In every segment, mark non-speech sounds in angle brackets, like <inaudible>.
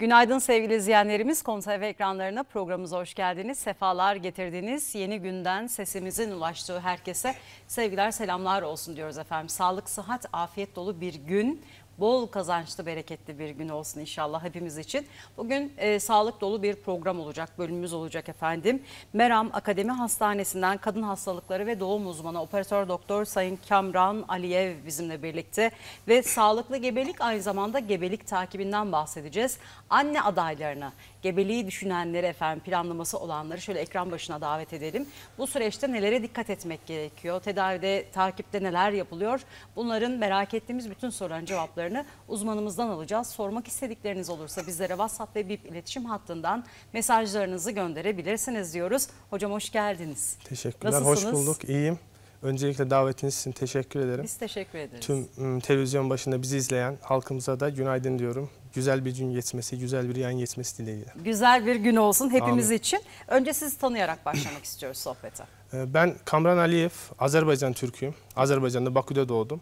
Günaydın sevgili izleyenlerimiz. Konsev ekranlarına programımıza hoş geldiniz. Sefalar getirdiniz. Yeni günden sesimizin ulaştığı herkese sevgiler, selamlar olsun diyoruz efendim. Sağlık, sıhhat, afiyet dolu bir gün bol kazançlı, bereketli bir gün olsun inşallah hepimiz için. Bugün e, sağlık dolu bir program olacak, bölümümüz olacak efendim. Meram Akademi Hastanesi'nden kadın hastalıkları ve doğum uzmanı operatör doktor Sayın Kamran Aliyev bizimle birlikte ve sağlıklı gebelik aynı zamanda gebelik takibinden bahsedeceğiz. Anne adaylarını gebeliği düşünenlere efendim planlaması olanları şöyle ekran başına davet edelim. Bu süreçte nelere dikkat etmek gerekiyor? Tedavide, takipte neler yapılıyor? Bunların merak ettiğimiz bütün soruların cevaplarını cevaplarını uzmanımızdan alacağız. Sormak istedikleriniz olursa bizlere WhatsApp ve BIP iletişim hattından mesajlarınızı gönderebilirsiniz diyoruz. Hocam hoş geldiniz. Teşekkürler, Nasılsınız? hoş bulduk. İyiyim. Öncelikle davetiniz için teşekkür ederim. Biz teşekkür ederiz. Tüm televizyon başında bizi izleyen halkımıza da günaydın diyorum. Güzel bir gün geçmesi, güzel bir yayın geçmesi dileğiyle. Güzel bir gün olsun hepimiz Amin. için. Önce sizi tanıyarak başlamak istiyoruz sohbete. Ee, ben Kamran Aliyev, Azerbaycan Türk'üyüm. Azerbaycan'da Bakü'de doğdum.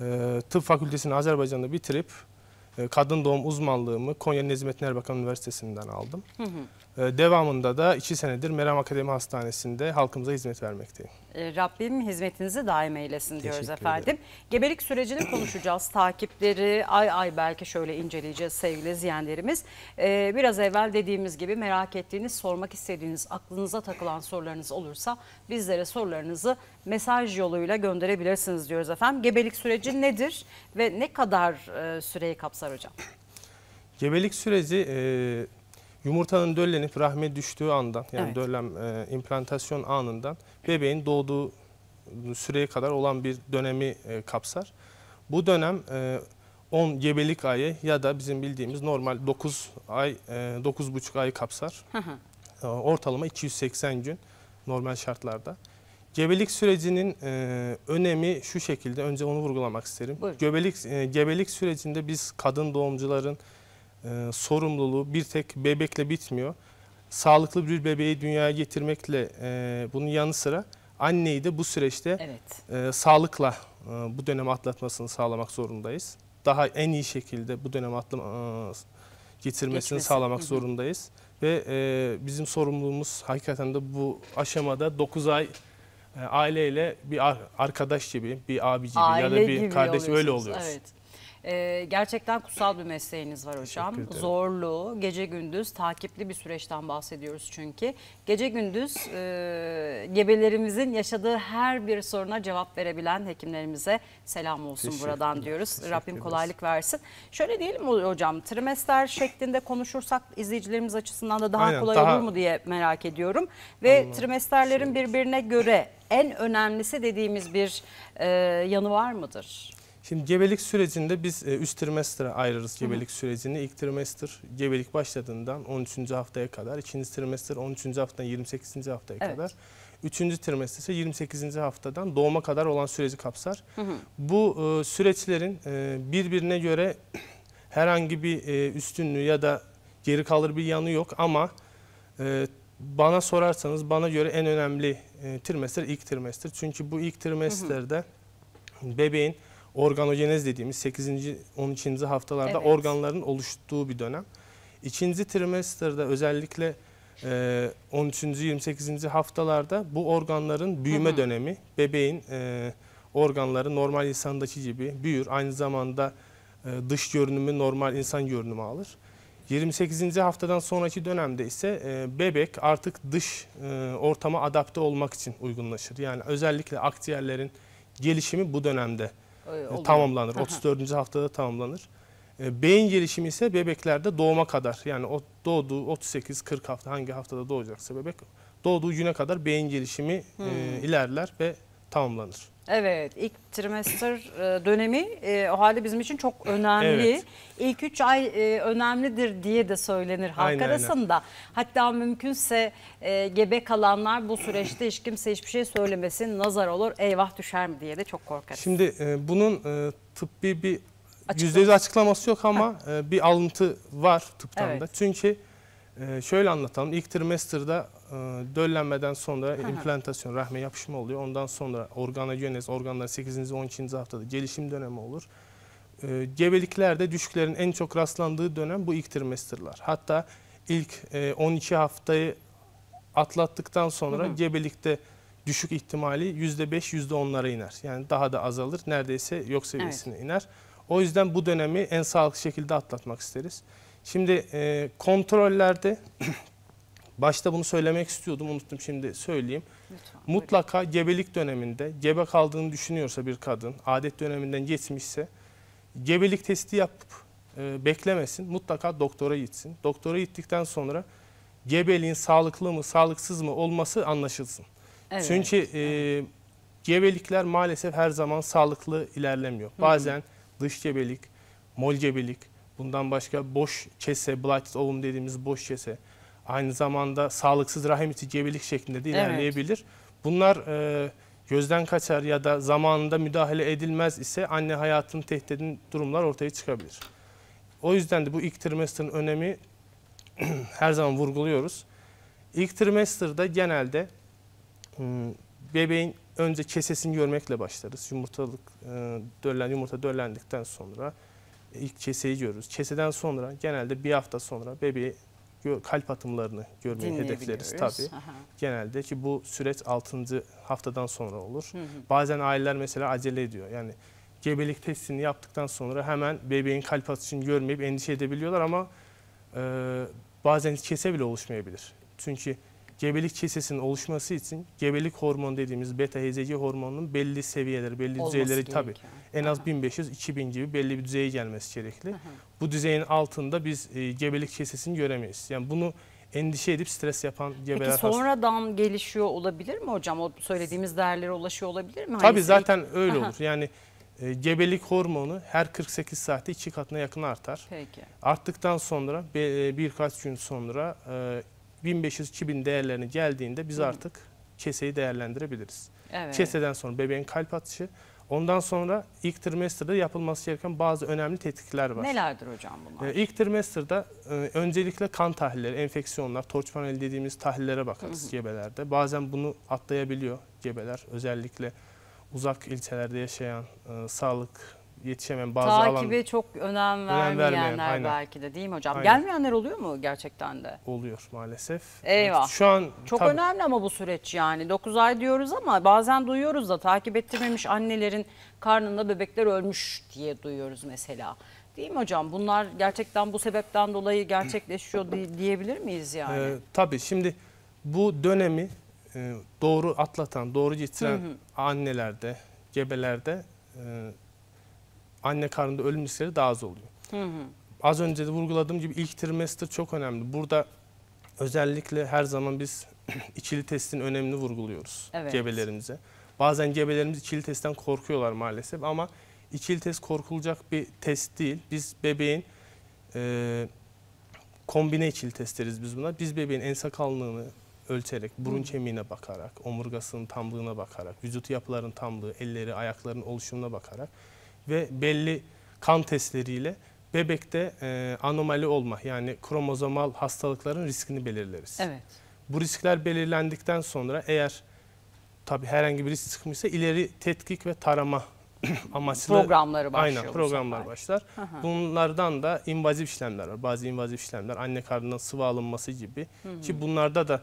Ee, tıp fakültesini Azerbaycan'da bitirip e, kadın doğum uzmanlığımı Konya Nezmettin Erbakan Üniversitesi'nden aldım. Hı hı. Ee, devamında da iki senedir Meram Akademi Hastanesi'nde halkımıza hizmet vermekteyim. Ee, Rabbim hizmetinizi daim eylesin Teşekkür diyoruz efendim. Ederim. Gebelik sürecini konuşacağız. Takipleri ay ay belki şöyle inceleyeceğiz sevgili izleyenlerimiz. Ee, biraz evvel dediğimiz gibi merak ettiğiniz, sormak istediğiniz, aklınıza takılan sorularınız olursa bizlere sorularınızı mesaj yoluyla gönderebilirsiniz diyoruz efendim. Gebelik süreci nedir ve ne kadar e, süreyi kapsar hocam? Gebelik süreci... E Yumurtanın döllenip rahme düştüğü andan yani evet. döllen e, implantasyon anından bebeğin doğduğu süreye kadar olan bir dönemi e, kapsar. Bu dönem e, 10 gebelik ayı ya da bizim bildiğimiz normal 9 ay, e, 9,5 ay kapsar. E, ortalama 280 gün normal şartlarda. Gebelik sürecinin e, önemi şu şekilde, önce onu vurgulamak isterim. Buyurun. Gebelik, e, gebelik sürecinde biz kadın doğumcuların e, sorumluluğu bir tek bebekle bitmiyor. Sağlıklı bir bebeği dünyaya getirmekle e, bunun yanı sıra anneyi de bu süreçte evet. e, sağlıkla e, bu dönem atlatmasını sağlamak zorundayız. Daha en iyi şekilde bu dönem atlam e, getirmesini Geçmesi. sağlamak Hı -hı. zorundayız. Ve e, bizim sorumluluğumuz hakikaten de bu aşamada 9 ay e, aileyle bir arkadaş gibi, bir abi gibi Aile ya da bir kardeş öyle oluyoruz. Evet. E, gerçekten kutsal bir mesleğiniz var hocam. Zorlu, gece gündüz takipli bir süreçten bahsediyoruz çünkü. Gece gündüz e, gebelerimizin yaşadığı her bir soruna cevap verebilen hekimlerimize selam olsun Teşekkür buradan diyoruz. Rabbim kolaylık versin. Şöyle diyelim hocam trimester şeklinde konuşursak izleyicilerimiz açısından da daha Aynen, kolay daha... olur mu diye merak ediyorum. Ve Allah trimesterlerin şey birbirine göre en önemlisi dediğimiz bir e, yanı var mıdır? Şimdi gebelik sürecinde biz e, üst trimestre ayırırız gebelik Hı. sürecini. İlk trimester gebelik başladığından 13. haftaya kadar, ikinci trimester 13. haftadan 28. haftaya evet. kadar. Üçüncü trimester ise 28. haftadan doğuma kadar olan süreci kapsar. Hı Bu e, süreçlerin e, birbirine göre <clears throat> herhangi bir e, üstünlüğü ya da geri kalır bir yanı yok ama e, bana sorarsanız bana göre en önemli e, trimester ilk trimester. Çünkü bu ilk trimesterde bebeğin organojenez dediğimiz 8. 12. haftalarda evet. organların oluştuğu bir dönem. İkinci trimesterde özellikle e, 13. 28. haftalarda bu organların büyüme Hı -hı. dönemi. Bebeğin e, organları normal insandaki gibi büyür. Aynı zamanda e, dış görünümü normal insan görünümü alır. 28. haftadan sonraki dönemde ise e, bebek artık dış ortama adapte olmak için uygunlaşır. Yani özellikle akciğerlerin gelişimi bu dönemde ee, e, oluyor. Tamamlanır. 34. haftada tamamlanır. E, beyin gelişimi ise bebeklerde doğuma kadar yani o doğduğu 38-40 hafta hangi haftada doğacaksa bebek doğduğu güne kadar beyin gelişimi e, hmm. e, ilerler ve tamamlanır. Evet ilk trimester e, dönemi e, o halde bizim için çok önemli. Evet. İlk 3 ay e, önemlidir diye de söylenir halk aynen, arasında. Aynen. Hatta mümkünse gebe kalanlar bu süreçte hiç kimse hiçbir şey söylemesin nazar olur eyvah düşer mi diye de çok korkar. Şimdi bunun tıbbi bir %100 açıklaması yok ama bir alıntı var tıptan evet. da. Çünkü ee, şöyle anlatalım. İlk trimester'da e, döllenmeden sonra implantasyon, rahme yapışma oluyor. Ondan sonra organa yönez, organlar 8. 12. haftada gelişim dönemi olur. E, ee, gebeliklerde düşüklerin en çok rastlandığı dönem bu ilk trimester'lar. Hatta ilk e, 12 haftayı atlattıktan sonra hı hı. gebelikte düşük ihtimali %5, %10'lara iner. Yani daha da azalır. Neredeyse yok seviyesine evet. iner. O yüzden bu dönemi en sağlıklı şekilde atlatmak isteriz. Şimdi e, kontrollerde <clears throat> başta bunu söylemek istiyordum unuttum şimdi söyleyeyim. Lütfen, Mutlaka buyurun. gebelik döneminde gebe kaldığını düşünüyorsa bir kadın adet döneminden geçmişse gebelik testi yapıp e, beklemesin. Mutlaka doktora gitsin. Doktora gittikten sonra gebeliğin sağlıklı mı sağlıksız mı olması anlaşılsın. Evet. Çünkü e, gebelikler maalesef her zaman sağlıklı ilerlemiyor. Bazen Hı -hı. dış gebelik, mol gebelik, Bundan başka boş çese, blighted ovum dediğimiz boş çese, aynı zamanda sağlıksız rahim içi cebelik şeklinde de ilerleyebilir. Evet. Bunlar e, gözden kaçar ya da zamanında müdahale edilmez ise anne hayatını tehdit eden durumlar ortaya çıkabilir. O yüzden de bu ilk trimesterin önemi <clears throat> her zaman vurguluyoruz. İlk trimesterde genelde hmm, bebeğin önce kesesini görmekle başlarız. Yumurtalık e, yumurta döllendikten sonra ilk keseyi görürüz. Keseden sonra genelde bir hafta sonra bebeği kalp atımlarını görmeyi hedefleriz tabii. Aha. Genelde ki bu süreç 6. haftadan sonra olur. Hı hı. Bazen aileler mesela acele ediyor. Yani gebelik testini yaptıktan sonra hemen bebeğin kalp atışını görmeyip endişe edebiliyorlar ama e, bazen kese bile oluşmayabilir. Çünkü gebelik kesesinin oluşması için gebelik hormonu dediğimiz beta HCG hormonunun belli seviyeleri, belli olması düzeyleri tabi en az 1500-2000 gibi belli bir düzeye gelmesi gerekli. Aha. Bu düzeyin altında biz e, gebelik kesesini göremeyiz. Yani bunu endişe edip stres yapan gebeler Peki sonradan hasta. gelişiyor olabilir mi hocam? O söylediğimiz değerlere ulaşıyor olabilir mi? Hani tabii hani zaten ilk... öyle Aha. olur. Yani e, gebelik hormonu her 48 saatte iki katına yakın artar. Peki. Arttıktan sonra be, e, birkaç gün sonra e, 1500-2000 değerlerine geldiğinde biz artık keseyi değerlendirebiliriz. Evet. Keseden sonra bebeğin kalp atışı, ondan sonra ilk trimesterde yapılması gereken bazı önemli tetkikler var. Nelerdir hocam bunlar? Ee, ilk trimesterde e, öncelikle kan tahlilleri, enfeksiyonlar, torç paneli dediğimiz tahlillere bakarız hı hı. gebelerde. Bazen bunu atlayabiliyor gebeler. Özellikle uzak ilçelerde yaşayan e, sağlık yetişemeyen bazı Takibe alan... Takibe çok önem vermeyenler önem vermeyen, belki de değil mi hocam? Aynen. Gelmeyenler oluyor mu gerçekten de? Oluyor maalesef. Eyvah. Şu an Çok tabii... önemli ama bu süreç yani 9 ay diyoruz ama bazen duyuyoruz da takip ettirmemiş annelerin karnında bebekler ölmüş diye duyuyoruz mesela. Değil mi hocam? Bunlar gerçekten bu sebepten dolayı gerçekleşiyor diyebilir miyiz yani? Ee, tabii şimdi bu dönemi e, doğru atlatan, doğru yitiren hı hı. annelerde, gebelerde e, anne karnında ölüm riskleri daha az oluyor. Hı hı. Az önce de vurguladığım gibi ilk trimester çok önemli. Burada özellikle her zaman biz <clears throat> içili testin önemini vurguluyoruz evet. gebelerimize. Bazen gebelerimiz içili testten korkuyorlar maalesef ama içili test korkulacak bir test değil. Biz bebeğin e, kombine içili test deriz biz buna. Biz bebeğin ense kalınlığını ölçerek, burun kemiğine bakarak, omurgasının tamlığına bakarak, vücut yapıların tamlığı, elleri, ayakların oluşumuna bakarak ve belli kan testleriyle bebekte e, anomali olma yani kromozomal hastalıkların riskini belirleriz. Evet. Bu riskler belirlendikten sonra eğer tabi herhangi bir risk çıkmışsa ileri tetkik ve tarama <clears throat> amaçlı programları başlıyor. Aynen programlar başlar. Hı hı. Bunlardan da invazif işlemler var. Bazı invazif işlemler anne karnından sıvı alınması gibi hı hı. ki bunlarda da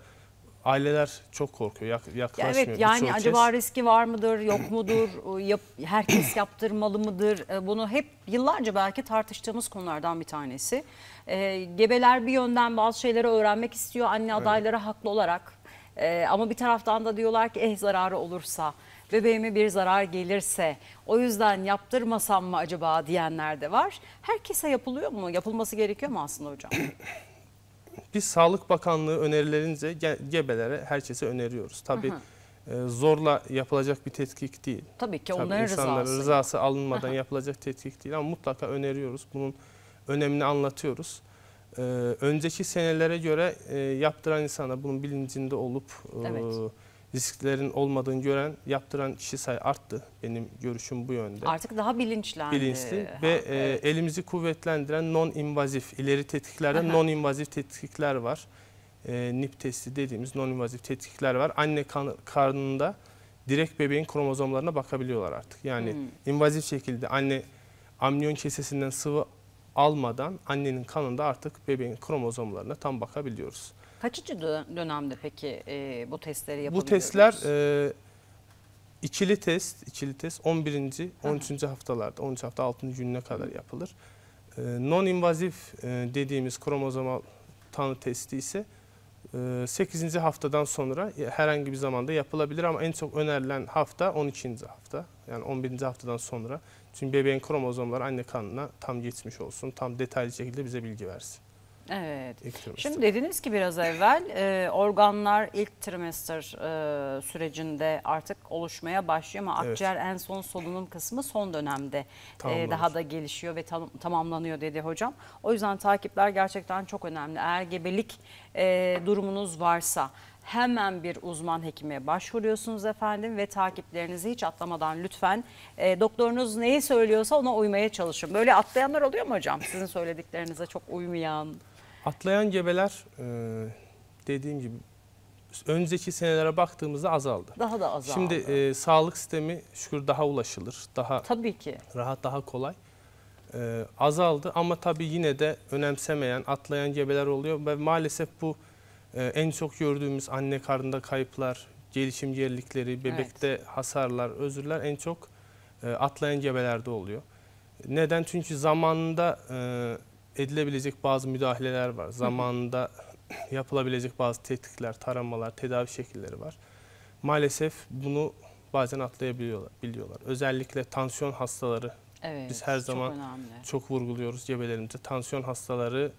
aileler çok korkuyor, yaklaşmıyor. evet, yani acaba kez... riski var mıdır, yok mudur, yap, herkes yaptırmalı mıdır? E, bunu hep yıllarca belki tartıştığımız konulardan bir tanesi. E, gebeler bir yönden bazı şeyleri öğrenmek istiyor anne adaylara evet. haklı olarak. E, ama bir taraftan da diyorlar ki eh zararı olursa bebeğime bir zarar gelirse o yüzden yaptırmasam mı acaba diyenler de var. Herkese yapılıyor mu? Yapılması gerekiyor mu aslında hocam? <coughs> biz Sağlık Bakanlığı önerilerince gebelere herkese öneriyoruz. Tabii hı hı. E, zorla yapılacak bir tetkik değil. Tabii ki Tabii onların rızası. rızası alınmadan hı hı. yapılacak tetkik değil ama mutlaka öneriyoruz. Bunun önemini anlatıyoruz. E, önceki senelere göre e, yaptıran insana bunun bilincinde olup... E, risklerin olmadığını gören, yaptıran kişi sayı arttı. Benim görüşüm bu yönde. Artık daha bilinçlendi. Bilinçli ha, ve evet. E, elimizi kuvvetlendiren non-invazif, ileri tetkiklerde non-invazif tetkikler var. E, NIP testi dediğimiz non-invazif tetkikler var. Anne kan karnında direkt bebeğin kromozomlarına bakabiliyorlar artık. Yani hmm. invazif şekilde anne amniyon kesesinden sıvı almadan annenin kanında artık bebeğin kromozomlarına tam bakabiliyoruz. Kaçıncı dönemde peki e, bu testleri yapabiliyoruz? Bu testler e, İkili test, ikili test 11. 13. Aha. haftalarda, 13 hafta 6. gününe kadar yapılır. E, Non-invazif e, dediğimiz kromozomal tanı testi ise e, 8. haftadan sonra e, herhangi bir zamanda yapılabilir ama en çok önerilen hafta 12. hafta. Yani 11. haftadan sonra. Çünkü bebeğin kromozomları anne kanına tam geçmiş olsun, tam detaylı şekilde bize bilgi versin. Evet. İlk Şimdi dediniz ki biraz evvel e, organlar ilk trimester e, sürecinde artık oluşmaya başlıyor ama evet. akciğer en son solunum kısmı son dönemde e, daha da gelişiyor ve tam, tamamlanıyor dedi hocam. O yüzden takipler gerçekten çok önemli. Eğer gebelik durumunuz varsa hemen bir uzman hekime başvuruyorsunuz efendim ve takiplerinizi hiç atlamadan lütfen e, doktorunuz neyi söylüyorsa ona uymaya çalışın. Böyle atlayanlar oluyor mu hocam sizin söylediklerinize çok uymayan? Atlayan gebeler e, dediğim gibi önceki senelere baktığımızda azaldı. Daha da azaldı. Şimdi e, sağlık sistemi şükür daha ulaşılır. Daha Tabii ki. Rahat, daha kolay. E, azaldı ama tabii yine de önemsemeyen, atlayan gebeler oluyor ve maalesef bu e, en çok gördüğümüz anne karnında kayıplar, gelişim gerilikleri, bebekte evet. hasarlar, özürler en çok e, atlayan gebelerde oluyor. Neden? Çünkü zamanında e, edilebilecek bazı müdahaleler var. Zamanında yapılabilecek bazı tetkikler, taramalar, tedavi şekilleri var. Maalesef bunu bazen atlayabiliyorlar. Biliyorlar. Özellikle tansiyon hastaları evet, biz her zaman çok, çok vurguluyoruz gebelerimize. Tansiyon hastaları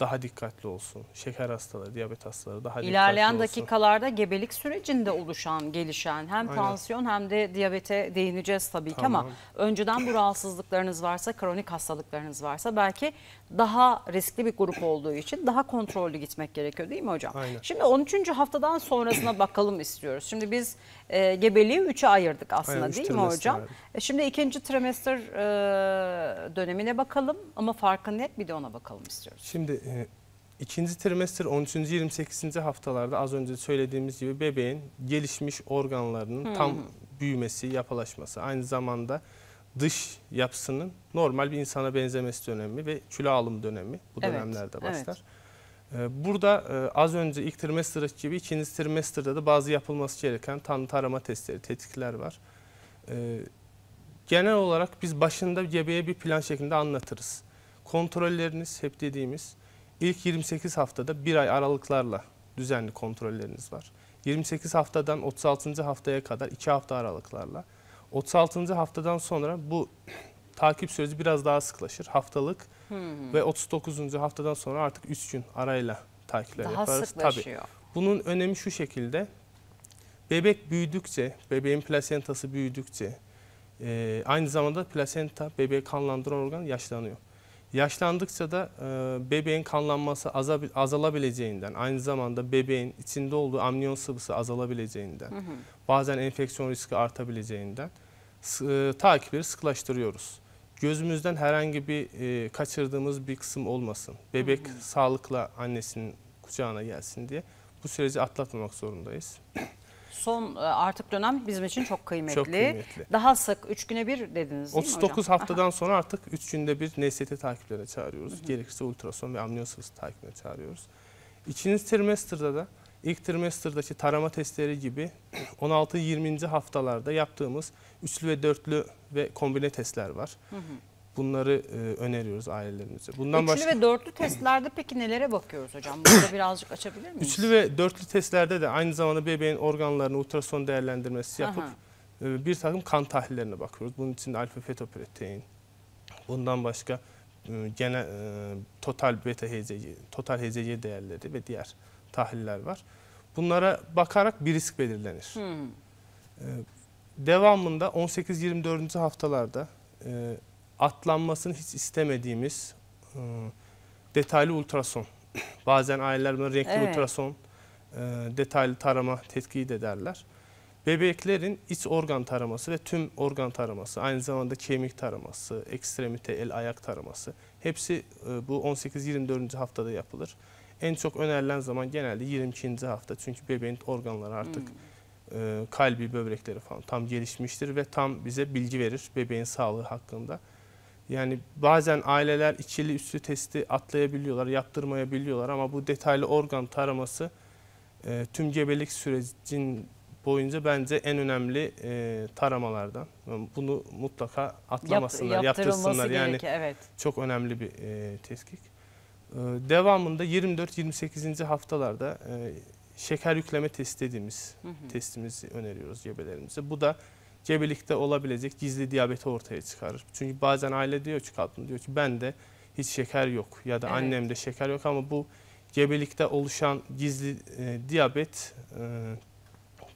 daha dikkatli olsun. Şeker hastaları, diyabet hastaları daha İlerleyen dikkatli olsun. İlerleyen dakikalarda gebelik sürecinde oluşan, gelişen hem Aynen. tansiyon hem de diyabete değineceğiz tabii tamam. ki ama önceden bu rahatsızlıklarınız varsa, kronik hastalıklarınız varsa belki daha riskli bir grup olduğu için daha kontrollü gitmek gerekiyor değil mi hocam? Aynen. Şimdi 13. haftadan sonrasına bakalım istiyoruz. Şimdi biz e, gebeliği 3'e ayırdık aslında Aynen, değil mi hocam? E, şimdi ikinci trimester e, dönemine bakalım ama farkı net bir de ona bakalım istiyoruz. Şimdi e, ikinci trimester 13. 28. haftalarda az önce söylediğimiz gibi bebeğin gelişmiş organlarının hmm. tam büyümesi, yapılaşması aynı zamanda dış yapısının normal bir insana benzemesi dönemi ve kilo alım dönemi bu evet, dönemlerde başlar. Evet. Burada e, az önce ilk trimester gibi ikinci trimester'da da bazı yapılması gereken tanı tarama testleri, tetkikler var. Ee, genel olarak biz başında gebeye bir plan şeklinde anlatırız. Kontrolleriniz hep dediğimiz ilk 28 haftada bir ay aralıklarla düzenli kontrolleriniz var. 28 haftadan 36. haftaya kadar 2 hafta aralıklarla. 36. haftadan sonra bu takip süreci biraz daha sıklaşır. Haftalık hmm. ve 39. haftadan sonra artık 3 gün arayla takipler daha yaparız. sıklaşıyor. Tabii. Bunun önemi şu şekilde. Bebek büyüdükçe, bebeğin plasentası büyüdükçe, e, aynı zamanda plasenta, bebeği kanlandıran organ yaşlanıyor. Yaşlandıkça da e, bebeğin kanlanması azalabileceğinden, aynı zamanda bebeğin içinde olduğu amniyon sıvısı azalabileceğinden, hı hı. bazen enfeksiyon riski artabileceğinden e, takipleri sıklaştırıyoruz. Gözümüzden herhangi bir e, kaçırdığımız bir kısım olmasın. Bebek hı hı. sağlıkla annesinin kucağına gelsin diye bu süreci atlatmamak zorundayız son e, artık dönem bizim için çok kıymetli. Çok kıymetli. Daha sık 3 güne bir dediniz 39 haftadan Aha. sonra artık 3 günde bir NST takiplerine çağırıyoruz. Hı hı. Gerekirse ultrason ve amniyosız takibine çağırıyoruz. İkinci trimester'da da ilk trimesterdaki tarama testleri gibi 16-20. <clears throat> haftalarda yaptığımız üçlü ve dörtlü ve kombine testler var. Hı hı. Bunları e, öneriyoruz ailelerimize. Bundan Üçlü başka... ve dörtlü testlerde peki nelere bakıyoruz hocam? Burada birazcık açabilir miyiz? Üçlü ve dörtlü testlerde de aynı zamanda bebeğin organlarını ultrason değerlendirmesi yapıp e, bir takım kan tahlillerine bakıyoruz. Bunun içinde alfa fetoprotein, bundan başka e, gene e, total beta HCG, total HCG değerleri ve diğer tahliller var. Bunlara bakarak bir risk belirlenir. Hmm. E, devamında 18-24. haftalarda e, atlanmasını hiç istemediğimiz e, detaylı ultrason. <clears throat> Bazen aileler buna renkli evet. ultrason e, detaylı tarama tetkik ederler. Bebeklerin iç organ taraması ve tüm organ taraması, aynı zamanda kemik taraması, ekstremite, el ayak taraması hepsi e, bu 18-24. haftada yapılır. En çok önerilen zaman genelde 22. hafta çünkü bebeğin organları artık hmm. e, kalbi, böbrekleri falan tam gelişmiştir ve tam bize bilgi verir bebeğin sağlığı hakkında. Yani bazen aileler içili üstü testi atlayabiliyorlar, yaptırmayabiliyorlar ama bu detaylı organ taraması e, tüm gebelik sürecin boyunca bence en önemli e, taramalardan. bunu mutlaka atlamasınlar, Yap, yaptırsınlar. Yani gerekir, evet. çok önemli bir e, teskik. E, devamında 24-28. haftalarda e, şeker yükleme testi dediğimiz hı hı. testimizi öneriyoruz gebelerimize. Bu da gebelikdə olabilecek gizli diyabeti ortaya çıkarır. Çünkü bazen aile diyor ki, kadın diyor ki, ben de hiç şeker yok ya da evet. annemde şeker yok ama bu gebelikte oluşan gizli e, diyabet e,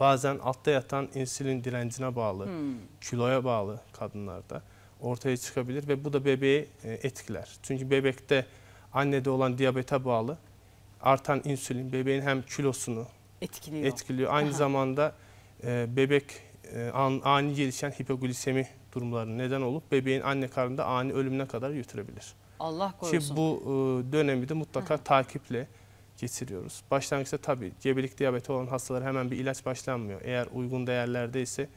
bazen altta yatan insülin direncine bağlı, hmm. kiloya bağlı kadınlarda ortaya çıkabilir ve bu da bebeği e, etkiler. Çünkü bebekte annede olan diyabete bağlı artan insülin bebeğin hem kilosunu etkiliyor, etkiliyor. aynı zamanda e, bebek e, an, ani gelişen hipoglisemi durumlarına neden olup bebeğin anne karnında ani ölümüne kadar götürebilir. Allah korusun. Ki bu e, dönemi de mutlaka Aha. takiple geçiriyoruz. Başlangıçta tabii gebelik diyabeti olan hastalara hemen bir ilaç başlanmıyor. Eğer uygun değerlerde ise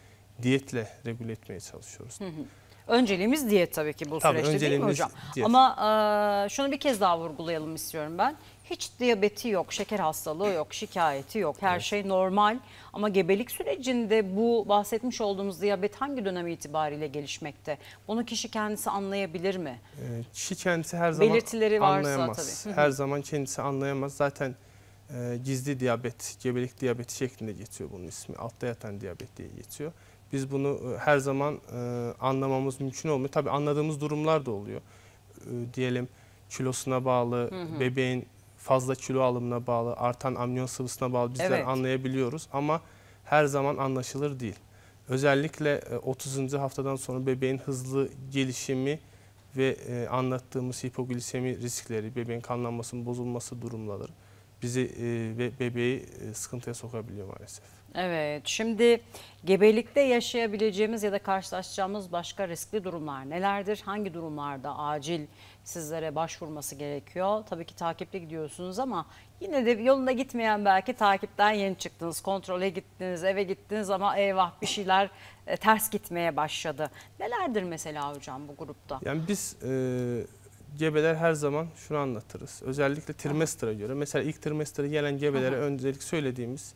diyetle regüle etmeye çalışıyoruz. Hı hı. Önceliğimiz diyet tabii ki bu tabii, süreçte değil mi hocam? Diyet. Ama e, şunu bir kez daha vurgulayalım istiyorum ben. Hiç diyabeti yok, şeker hastalığı yok, şikayeti yok. Her evet. şey normal ama gebelik sürecinde bu bahsetmiş olduğumuz diyabet hangi dönem itibariyle gelişmekte? Bunu kişi kendisi anlayabilir mi? Ee, kişi kendisi her zaman Belirtileri varsa anlayamaz. Tabii. Her zaman kendisi anlayamaz. Zaten e, gizli diyabet, gebelik diyabeti şeklinde geçiyor bunun ismi. Altta yatan diyabet diye geçiyor. Biz bunu e, her zaman e, anlamamız mümkün olmuyor. Tabii anladığımız durumlar da oluyor. E, diyelim kilosuna bağlı, hı hı. bebeğin fazla kilo alımına bağlı, artan amniyon sıvısına bağlı bizler evet. anlayabiliyoruz ama her zaman anlaşılır değil. Özellikle 30. haftadan sonra bebeğin hızlı gelişimi ve anlattığımız hipoglisemi riskleri, bebeğin kanlanmasının bozulması durumları bizi ve bebeği sıkıntıya sokabiliyor maalesef. Evet şimdi gebelikte yaşayabileceğimiz ya da karşılaşacağımız başka riskli durumlar nelerdir? Hangi durumlarda acil sizlere başvurması gerekiyor? Tabii ki takipte gidiyorsunuz ama yine de yolunda gitmeyen belki takipten yeni çıktınız. Kontrole gittiniz, eve gittiniz ama eyvah bir şeyler e, ters gitmeye başladı. Nelerdir mesela hocam bu grupta? Yani biz e, gebeler her zaman şunu anlatırız. Özellikle trimestra göre. Mesela ilk trimestra gelen gebelere öncelik söylediğimiz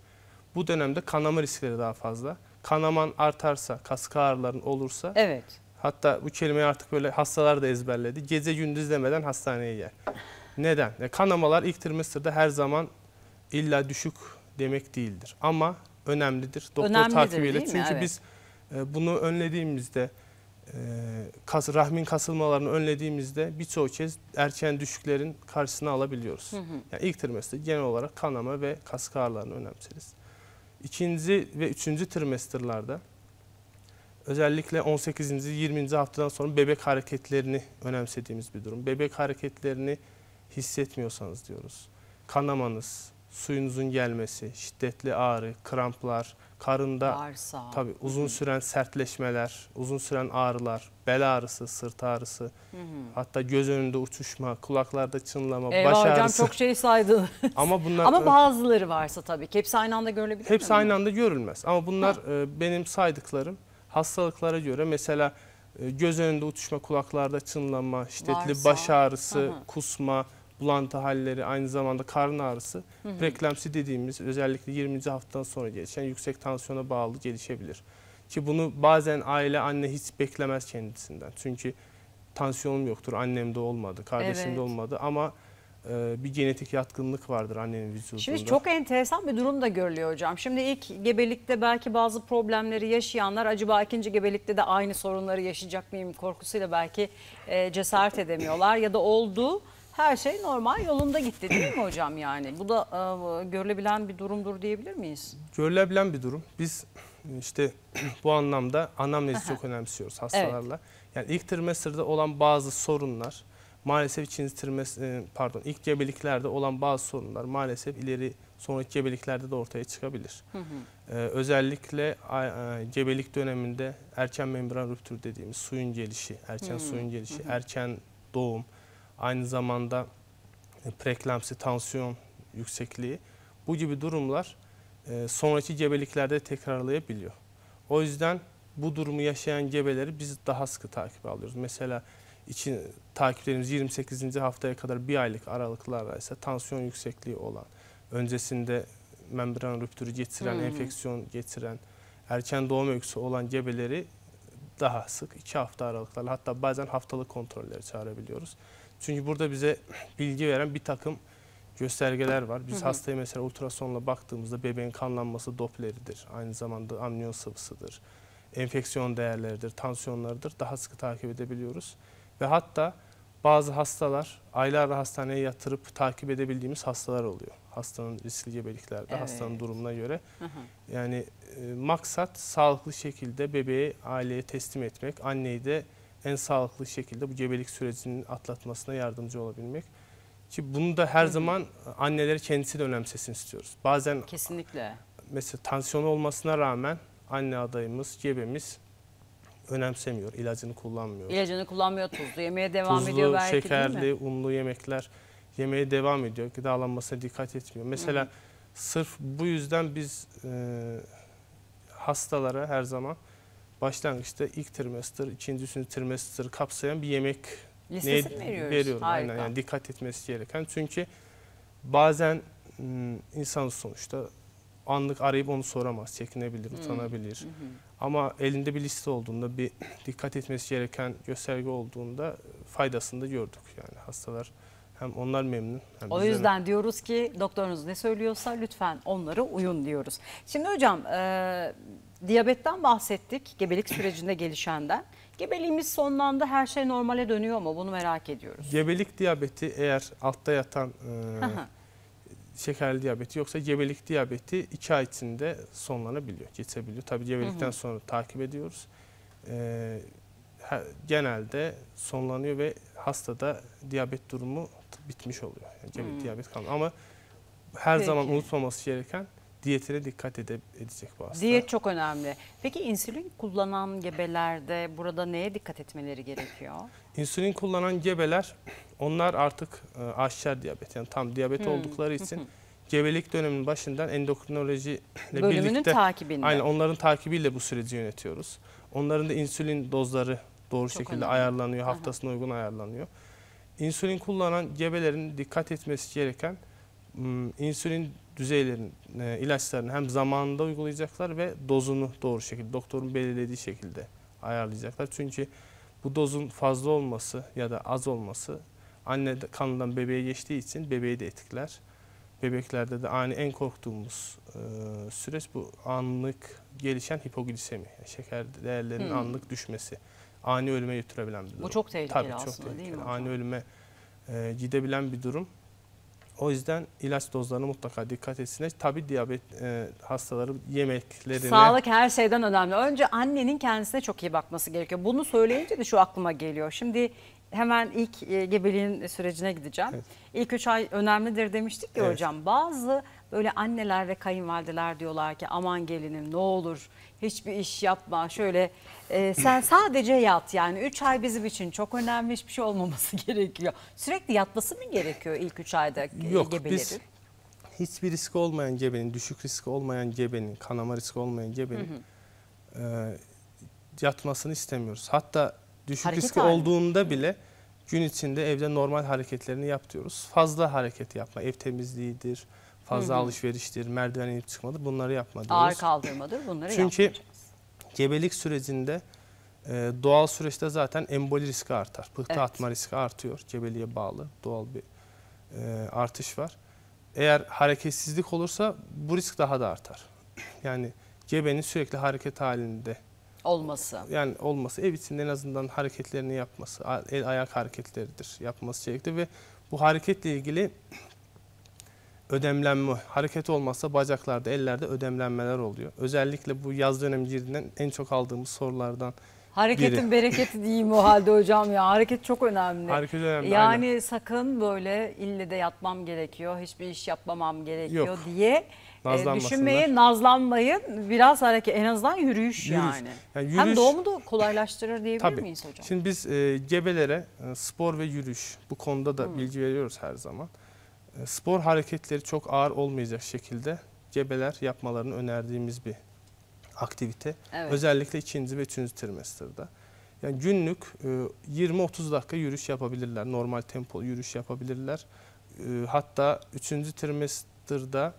bu dönemde kanama riskleri daha fazla. Kanaman artarsa, kaskı ağrıların olursa evet. hatta bu kelimeyi artık böyle hastalar da ezberledi. Gece gündüz demeden hastaneye gel. Neden? Ya e, kanamalar ilk trimesterde her zaman illa düşük demek değildir. Ama önemlidir. Doktor önemlidir, takibiyle. Çünkü evet. biz e, bunu önlediğimizde e, kas, rahmin kasılmalarını önlediğimizde birçok kez erken düşüklerin karşısına alabiliyoruz. Hı hı. Yani ilk trimester genel olarak kanama ve kas ağrılarını önemseriz ikinci ve üçüncü trimestırlarda özellikle 18. 20. haftadan sonra bebek hareketlerini önemsediğimiz bir durum. Bebek hareketlerini hissetmiyorsanız diyoruz. Kanamanız, suyunuzun gelmesi, şiddetli ağrı, kramplar, karında tabi uzun süren sertleşmeler, uzun süren ağrılar, bel ağrısı, sırt ağrısı, hatta göz önünde uçuşma, kulaklarda çınlama, Eyvah baş hocam ağrısı. çok şey saydınız. <laughs> Ama bunlar Ama bazıları varsa tabii ki hepsi aynı anda görülebilir mi? hepsi aynı anda görülmez. Ama bunlar e, benim saydıklarım hastalıklara göre mesela e, göz önünde uçuşma, kulaklarda çınlama, şiddetli Varsa. baş ağrısı, Hı hı. kusma, bulantı halleri, aynı zamanda karın ağrısı, hı dediğimiz özellikle 20. haftadan sonra gelişen yüksek tansiyona bağlı gelişebilir. Ki bunu bazen aile, anne hiç beklemez kendisinden. Çünkü tansiyonum yoktur, annemde olmadı, kardeşimde evet. olmadı ama e, bir genetik yatkınlık vardır annenin vücudunda. Şimdi çok enteresan bir durum da görülüyor hocam. Şimdi ilk gebelikte belki bazı problemleri yaşayanlar acaba ikinci gebelikte de aynı sorunları yaşayacak mıyım korkusuyla belki e, cesaret edemiyorlar ya da oldu her şey normal yolunda gitti değil mi hocam yani? Bu da e, görülebilen bir durumdur diyebilir miyiz? Görülebilen bir durum. Biz işte <clears throat> bu anlamda anamnezi çok <laughs> önemsiyoruz hastalarla. Evet. Yani ilk trimesterde olan bazı sorunlar maalesef ikinci trimester pardon ilk gebeliklerde olan bazı sorunlar maalesef ileri sonraki gebeliklerde de ortaya çıkabilir. Ee, özellikle gebelik döneminde erken membran rüptür dediğimiz suyun gelişi, erken suyun gelişi, erken doğum, aynı zamanda e, preeklemsi, tansiyon yüksekliği bu gibi durumlar e, sonraki gebeliklerde tekrarlayabiliyor. O yüzden bu durumu yaşayan gebeleri biz daha sıkı takip alıyoruz. Mesela için takiplerimiz 28. haftaya kadar bir aylık aralıklarla ise tansiyon yüksekliği olan, öncesinde membran rüptürü getiren, hmm. enfeksiyon getiren, erken doğum öyküsü olan gebeleri daha sık 2 hafta aralıklarla hatta bazen haftalık kontrolleri çağırabiliyoruz. Çünkü burada bize bilgi veren bir takım göstergeler var. Biz hı hı. hastaya mesela ultrasonla baktığımızda bebeğin kanlanması dopleridir. Aynı zamanda amniyon sıvısıdır. Enfeksiyon değerleridir, tansiyonlarıdır. Daha sıkı takip edebiliyoruz. Ve hatta bazı hastalar aylarla hastaneye yatırıp takip edebildiğimiz hastalar oluyor. Hastanın riskli gebeliklerde, evet. hastanın durumuna göre. Hı hı. Yani e, maksat sağlıklı şekilde bebeği aileye teslim etmek, anneyi de en sağlıklı şekilde bu gebelik sürecinin atlatmasına yardımcı olabilmek. Ki bunu da her Hı -hı. zaman e, anneleri kendisi de önemsesin istiyoruz. Bazen kesinlikle mesela tansiyon olmasına rağmen anne adayımız, gebemiz önemsemiyor, ilacını kullanmıyor. İlacını kullanmıyor, tuzlu yemeye devam tuzlu, ediyor belki şekerli, değil mi? unlu yemekler yemeye devam ediyor. Gıdalanmasına dikkat etmiyor. Mesela Hı -hı. sırf bu yüzden biz e, hastalara her zaman başlangıçta ilk trimester, ikinci, üçüncü trimester kapsayan bir yemek Listesini ne, Veriyorum aynen yani dikkat etmesi gereken. Çünkü bazen hmm, insan sonuçta anlık arayıp onu soramaz, çekinebilir, hmm. utanabilir. Hmm. Ama elinde bir liste olduğunda, bir <clears throat> dikkat etmesi gereken gösterge olduğunda faydasını da gördük. Yani hastalar hem onlar memnun. Hem o yüzden memnun. diyoruz ki doktorunuz ne söylüyorsa lütfen onlara uyun diyoruz. Şimdi hocam... E Diyabetten bahsettik, gebelik sürecinde gelişenden. Gebeliğimiz sonlandı, her şey normale dönüyor mu? Bunu merak ediyoruz. Gebelik diyabeti eğer altta yatan e, şekerli diyabeti yoksa gebelik diyabeti 2 ay içinde sonlanabiliyor, geçebiliyor. Tabii gebelikten sonra takip ediyoruz. E, her, genelde sonlanıyor ve hastada diyabet durumu bitmiş oluyor. Yani gebel, hmm. diyabet kalmıyor. Ama her Peki. zaman unutmaması gereken diyetine dikkat ede, edecek bu hasta. Diyet çok önemli. Peki insülin kullanan gebelerde burada neye dikkat etmeleri gerekiyor? İnsülin kullanan gebeler onlar artık e, aşçar diyabet yani tam diyabet hmm. oldukları <laughs> için gebelik döneminin başından endokrinoloji ile birlikte takibinde. Aynen onların takibiyle bu süreci yönetiyoruz. Onların da insülin dozları doğru çok şekilde önemli. ayarlanıyor, haftasına Aha. uygun ayarlanıyor. İnsülin kullanan gebelerin dikkat etmesi gereken hmm, insülin düzeylerin e, ilaçlarını hem zamanında uygulayacaklar ve dozunu doğru şekilde doktorun belirlediği şekilde ayarlayacaklar. Çünkü bu dozun fazla olması ya da az olması anne kanından bebeğe geçtiği için bebeği de etkiler. Bebeklerde de ani en korktuğumuz e, süreç bu anlık gelişen hipoglisemi, yani şeker değerlerinin hmm. anlık düşmesi, ani ölüme götürebilen bir durum. Bu çok tehlikeli Tabii, aslında tehlikeli. değil mi? Ani ölüme e, gidebilen bir durum. O yüzden ilaç dozlarına mutlaka dikkat etsinler. Tabi diyabet e, hastaları yemeklerine... Sağlık her şeyden önemli. Önce annenin kendisine çok iyi bakması gerekiyor. Bunu söyleyince de şu aklıma geliyor. Şimdi hemen ilk e, gebeliğin sürecine gideceğim. Evet. İlk üç ay önemlidir demiştik ya evet. hocam. Bazı böyle anneler ve kayınvalideler diyorlar ki aman gelinim ne olur hiçbir iş yapma şöyle ee, sen sadece yat yani 3 ay bizim için çok önemli bir şey olmaması <laughs> gerekiyor. Sürekli yatması mı gerekiyor ilk 3 ayda Yok, gebelerin? Biz hiçbir risk olmayan gebenin, düşük risk olmayan gebenin, kanama riski olmayan gebenin E, yatmasını istemiyoruz. Hatta düşük Hareket riski hali. olduğunda bile gün içinde evde normal hareketlerini yap diyoruz. Fazla hareket yapma, ev temizliğidir, fazla hı hı. alışveriştir, merdiven inip çıkmadır bunları yapma diyoruz. Ağır kaldırmadır bunları Çünkü yapmayacak gebelik sürecinde e, doğal süreçte zaten emboli riski artar. Pıhtı evet. atma riski artıyor. Gebeliğe bağlı doğal bir e, artış var. Eğer hareketsizlik olursa bu risk daha da artar. Yani gebenin sürekli hareket halinde olması. Yani olması ev içinde en azından hareketlerini yapması, el ayak hareketleridir yapması gerekli ve bu hareketle ilgili ödemlenme hareket olmazsa bacaklarda, ellerde ödemlenmeler oluyor. Özellikle bu yaz dönemi girdiğinden en çok aldığımız sorulardan Hareketin biri. bereketi diyeyim o halde hocam ya. Hareket çok önemli. Hareket önemli. Yani aynen. sakın böyle ille de yatmam gerekiyor, hiçbir iş yapmamam gerekiyor Yok. diye e, düşünmeyin, nazlanmayın. Biraz hareket en azından yürüyüş, yürüyüş. Yani. yani yürüyüş. Hem doğumu da kolaylaştırır diyebilir Tabii. miyiz hocam? Şimdi biz e, gebelere e, spor ve yürüyüş bu konuda da hmm. bilgi veriyoruz her zaman. E, spor hareketleri çok ağır olmayacak şekilde cebeler yapmalarını önerdiğimiz bir aktivite. Evet. Özellikle ikinci ve üçüncü trimesterde Yani günlük 20-30 e, dakika yürüyüş yapabilirler. Normal tempo yürüyüş yapabilirler. E, hatta üçüncü trimesterde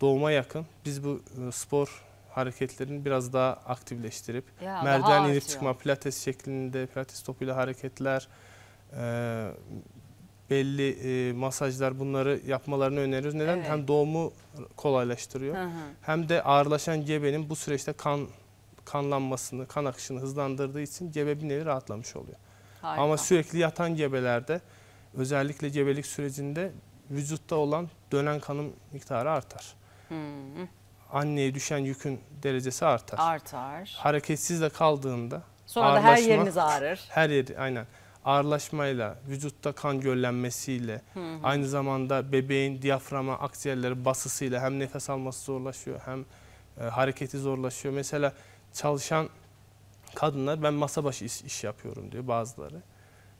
doğuma yakın biz bu spor hareketlerini biraz daha aktifleştirip ya, merdiven inip çıkma, pilates şeklinde, pilates topuyla hareketler, belli e, masajlar bunları yapmalarını öneriyoruz. Neden? Evet. Hem doğumu kolaylaştırıyor hı hı. hem de ağırlaşan gebenin bu süreçte kan kanlanmasını, kan akışını hızlandırdığı için gebe bir nevi rahatlamış oluyor. Harika. Ama sürekli yatan gebelerde özellikle gebelik sürecinde vücutta olan dönen kanın miktarı artar. Hı Anneye düşen yükün derecesi artar. Artar. Hareketsiz de kaldığında Sonra da her yeriniz ağrır. Her yeri aynen ağırlaşmayla, vücutta kan göllenmesiyle, hı hı. aynı zamanda bebeğin diyaframa, akciğerleri basısıyla hem nefes alması zorlaşıyor hem e, hareketi zorlaşıyor. Mesela çalışan kadınlar ben masa başı iş, iş yapıyorum diyor bazıları.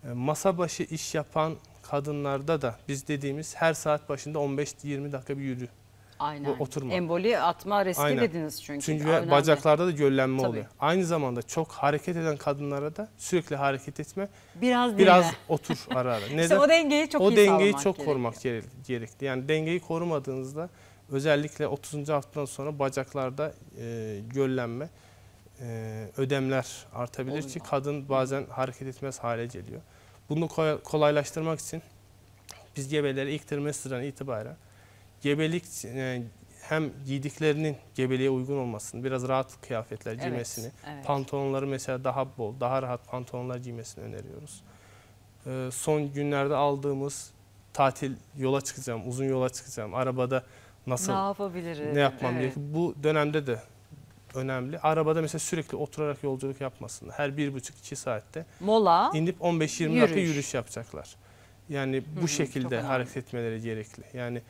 E, masa başı iş yapan kadınlarda da biz dediğimiz her saat başında 15-20 dakika bir yürü Aynen. oturma. Emboli atma riski Aynen. dediniz çünkü. Çünkü Önemli. bacaklarda da göllenme Tabii. oluyor. Aynı zamanda çok hareket eden kadınlara da sürekli hareket etme. Biraz Biraz dinle. otur ara ara. <laughs> Neden? işte o dengeyi çok o iyi dengeyi çok gerekiyor. korumak gerekli. Yani dengeyi korumadığınızda özellikle 30. haftadan sonra bacaklarda e, göllenme, e, ödemler artabilir Olma. ki kadın bazen hareket etmez hale geliyor. Bunu kolaylaştırmak için biz gebeleri ilk trimestredan itibaren gebelik e, hem giydiklerinin gebeliğe uygun olmasını, biraz rahat kıyafetler giymesini, evet. pantolonları mesela daha bol, daha rahat pantolonlar giymesini öneriyoruz. E, son günlerde aldığımız tatil yola çıkacağım, uzun yola çıkacağım, arabada nasıl, ne yapabilirim, ne yapmam evet. gerekiyor. Bu dönemde de önemli. Arabada mesela sürekli oturarak yolculuk yapmasınlar. Her 1,5-2 saatte mola inip 15-20 dakika yürüyüş yapacaklar. Yani bu Hı şekilde hareket etmeleri gerekli. Yani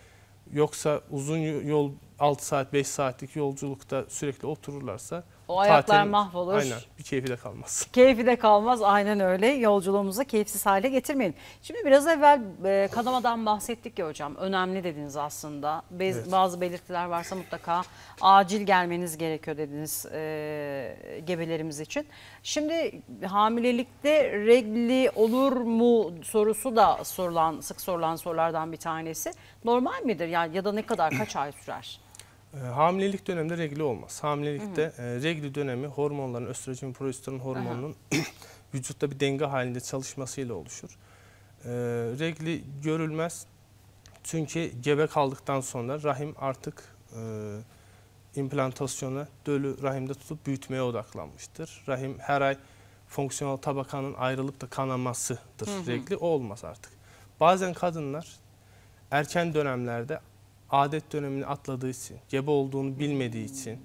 Yoksa uzun yol 6 saat 5 saatlik yolculukta sürekli otururlarsa o ayaklar Tatilin, mahvolur. Aynen bir keyfi de kalmaz. <laughs> Keyfi de kalmaz aynen öyle. Yolculuğumuzu keyifsiz hale getirmeyelim. Şimdi biraz evvel e, kanamadan bahsettik ya hocam. Önemli dediniz aslında. Bez, evet. Bazı belirtiler varsa mutlaka acil gelmeniz gerekiyor dediniz e, gebelerimiz için. Şimdi hamilelikte regli olur mu sorusu da sorulan sık sorulan sorulardan bir tanesi. Normal midir? Yani ya da ne kadar kaç ay sürer? E, hamilelik döneminde regli olmaz. Hamilelikte hı E, regli dönemi hormonların, östrojen, progesteron hormonunun <clears throat> vücutta bir denge halinde çalışmasıyla oluşur. E, ee, regli görülmez çünkü gebe kaldıktan sonra rahim artık e, implantasyona, dölü rahimde tutup büyütmeye odaklanmıştır. Rahim her ay fonksiyonel tabakanın ayrılıp da kanamasıdır. Hı hı. Regli olmaz artık. Bazen kadınlar erken dönemlerde adet dönemini atladığı için, gebe olduğunu bilmediği için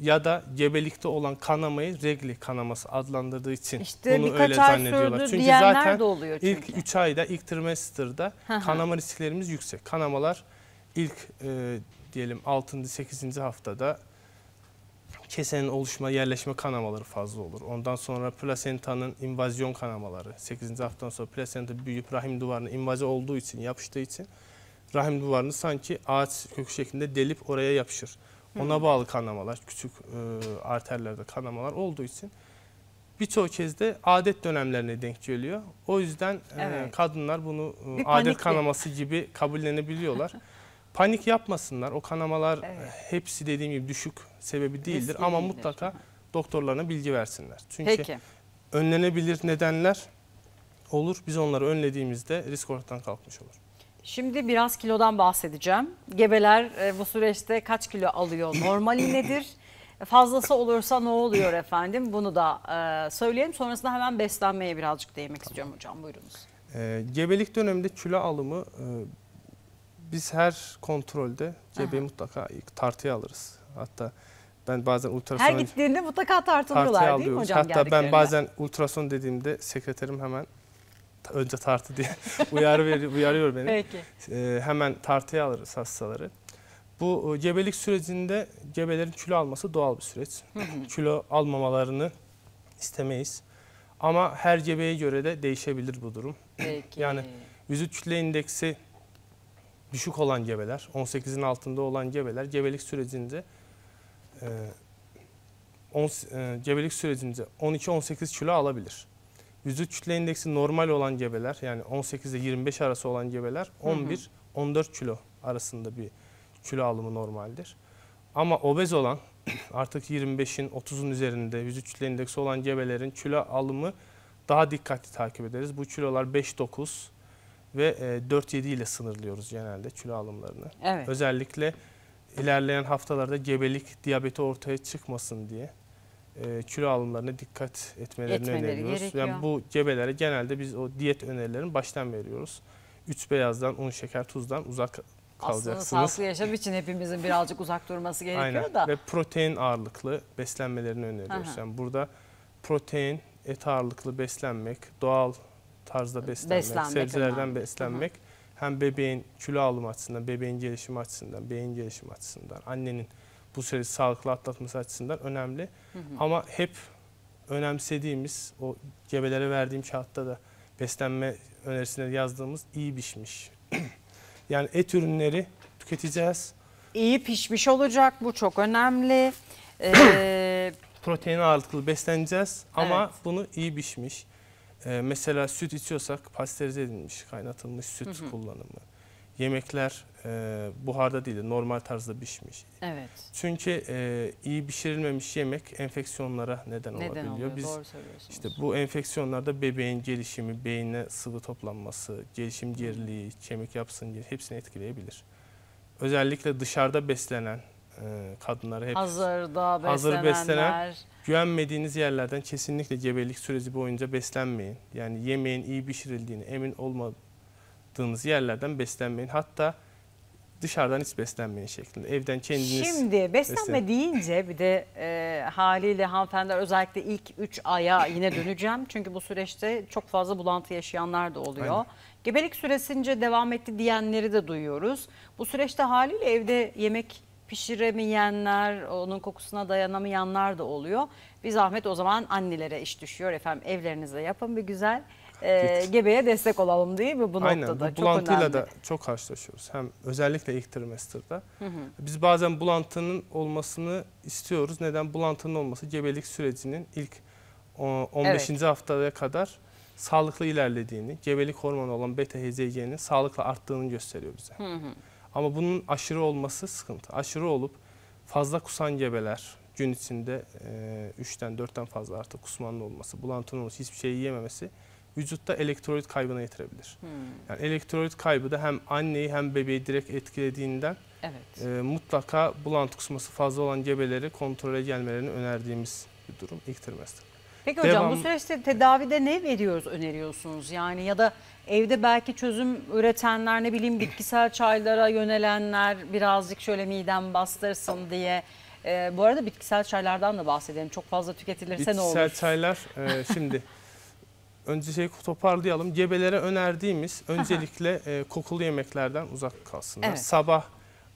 ya da gebelikte olan kanamayı regli kanaması adlandırdığı için işte bunu öyle zannediyorlar. Çünkü zaten de oluyor çünkü. ilk 3 ayda, ilk trimester'da kanama risklerimiz yüksek. Kanamalar ilk e, diyelim 6. 8. haftada kesenin oluşma, yerleşme kanamaları fazla olur. Ondan sonra plasentanın invazyon kanamaları. 8. haftadan sonra plasenta büyüyüp rahim duvarına invaze olduğu için, yapıştığı için rahim duvarını sanki ağaç kökü şeklinde delip oraya yapışır. Ona Hı. bağlı kanamalar, küçük e, arterlerde kanamalar olduğu için birçok kez de adet dönemlerine denk geliyor. O yüzden e, evet. e, kadınlar bunu e, adet kanaması gibi kabullenebiliyorlar. <laughs> Panik yapmasınlar. O kanamalar e, evet. hepsi dediğim gibi düşük sebebi değildir Riskli ama değildir. mutlaka doktorlarına bilgi versinler. Çünkü Peki. önlenebilir nedenler olur. Biz onları önlediğimizde risk ortadan kalkmış olur. Şimdi biraz kilodan bahsedeceğim. Gebeler e, bu süreçte kaç kilo alıyor? Normali <clears throat> nedir? Fazlası olursa ne oluyor efendim? Bunu da e, söyleyelim. Sonrasında hemen beslenmeye birazcık değinmek tamam. istiyorum hocam. Buyurunuz. E, gebelik döneminde kilo alımı e, biz her kontrolde gebeyi Aha. mutlaka tartıya alırız. Hatta ben bazen ultrason... Her gittiğinde mutlaka tartılıyorlar değil mi hocam? Hatta ben bazen ultrason dediğimde sekreterim hemen önce tartı diye <laughs> uyar ver, uyarıyor beni. Peki. E, hemen tartıya alırız hastaları. Bu e, gebelik sürecinde gebelerin kilo alması doğal bir süreç. kilo almamalarını istemeyiz. Ama her gebeye göre de değişebilir bu durum. Peki. yani vücut kütle indeksi düşük olan gebeler, 18'in altında olan gebeler gebelik sürecinde e, on, e, gebelik sürecinde 12-18 kilo alabilir. Vücut kütle indeksi normal olan gebeler yani 18 ile 25 arası olan gebeler 11-14 kilo arasında bir kilo alımı normaldir. Ama obez olan <clears throat> artık 25'in 30'un üzerinde vücut kütle indeksi olan gebelerin kilo alımı daha dikkatli takip ederiz. Bu kilolar 5-9 ve 4-7 e, ile sınırlıyoruz genelde kilo alımlarını. Evet. Özellikle ilerleyen haftalarda gebelik diyabeti ortaya çıkmasın diye e, kilo alımlarına dikkat etmelerini Etmeleri öneriyoruz. Gerekiyor. Yani bu gebelere genelde biz o diyet önerilerini baştan veriyoruz. Üç beyazdan, un şeker, tuzdan uzak kalacaksınız. Aslında sağlıklı yaşam için hepimizin birazcık uzak durması gerekiyor Aynen. da. Ve protein ağırlıklı beslenmelerini öneriyoruz. Aha. Yani burada protein, et ağırlıklı beslenmek, doğal tarzda beslenmek, beslenmek sebzelerden önemli. beslenmek Aha. hem bebeğin kilo alım açısından, bebeğin gelişimi açısından, beyin gelişimi açısından, annenin bu süreci sağlıklı atlatması açısından önemli. Hı hı. Ama hep önemsediğimiz o gebelere verdiğim kağıtta da beslenme önerisinde yazdığımız iyi pişmiş. <clears throat> yani et ürünleri tüketeceğiz. İyi pişmiş olacak bu çok önemli. <clears throat> Ee... Protein ağırlıklı besleneceğiz ama evet. bunu iyi pişmiş. Ee, mesela süt içiyorsak pastörize edilmiş, kaynatılmış süt hı hı. kullanımı yemekler e, buharda değil de normal tarzda pişmiş. Evet. Çünkü e, iyi pişirilmemiş yemek enfeksiyonlara neden, neden olabiliyor. Oluyor, Biz doğru işte bu enfeksiyonlarda bebeğin gelişimi, beyine sıvı toplanması, gelişim geriliği, kemik yapısının geriliği hepsini etkileyebilir. Özellikle dışarıda beslenen e, kadınları hep Hazırda hazır beslenen güvenmediğiniz yerlerden kesinlikle gebelik süreci boyunca beslenmeyin. Yani yemeğin iyi pişirildiğini emin olmadığınız yaptığınız yerlerden beslenmeyin. Hatta dışarıdan hiç beslenmeyin şeklinde. Evden kendiniz Şimdi beslenme beslen deyince bir de e, haliyle hanımefendiler özellikle ilk 3 aya yine döneceğim. Çünkü bu süreçte çok fazla bulantı yaşayanlar da oluyor. Aynen. Gebelik süresince devam etti diyenleri de duyuyoruz. Bu süreçte haliyle evde yemek pişiremeyenler, onun kokusuna dayanamayanlar da oluyor. Bir zahmet o zaman annelere iş düşüyor efendim evlerinizde yapın bir güzel e, gebeye destek olalım değil mi bu noktada? Aynen bu bulantıyla önemli. da çok karşılaşıyoruz. Hem özellikle ilk trimesterda. Hı hı. Biz bazen bulantının olmasını istiyoruz. Neden? Bulantının olması gebelik sürecinin ilk 15. Evet. haftaya kadar sağlıklı ilerlediğini, gebelik hormonu olan beta HCG'nin sağlıklı arttığını gösteriyor bize. Hı hı. Ama bunun aşırı olması sıkıntı. Aşırı olup fazla kusan gebeler, gün içinde 3'ten e, 4'ten fazla artık kusmanlı olması, bulantının olması, hiçbir şey yiyememesi vücutta elektrolit kaybına yetirebilir. Hmm. Yani elektrolit kaybı da hem anneyi hem bebeği direkt etkilediğinden evet. e, mutlaka bulantı kusması fazla olan gebeleri kontrole gelmelerini önerdiğimiz bir durum ilk trimester. Peki hocam Devam... bu süreçte tedavide ne veriyoruz, öneriyorsunuz? Yani ya da evde belki çözüm üretenler ne bileyim bitkisel çaylara yönelenler birazcık şöyle midem bastırsın diye. Ee, bu arada bitkisel çaylardan da bahsedelim. Çok fazla tüketilirse bitkisel ne olur? Bitkisel çaylar e, şimdi <laughs> önce şey toparlayalım. Gebelere önerdiğimiz öncelikle e, kokulu yemeklerden uzak kalsınlar. Evet. Sabah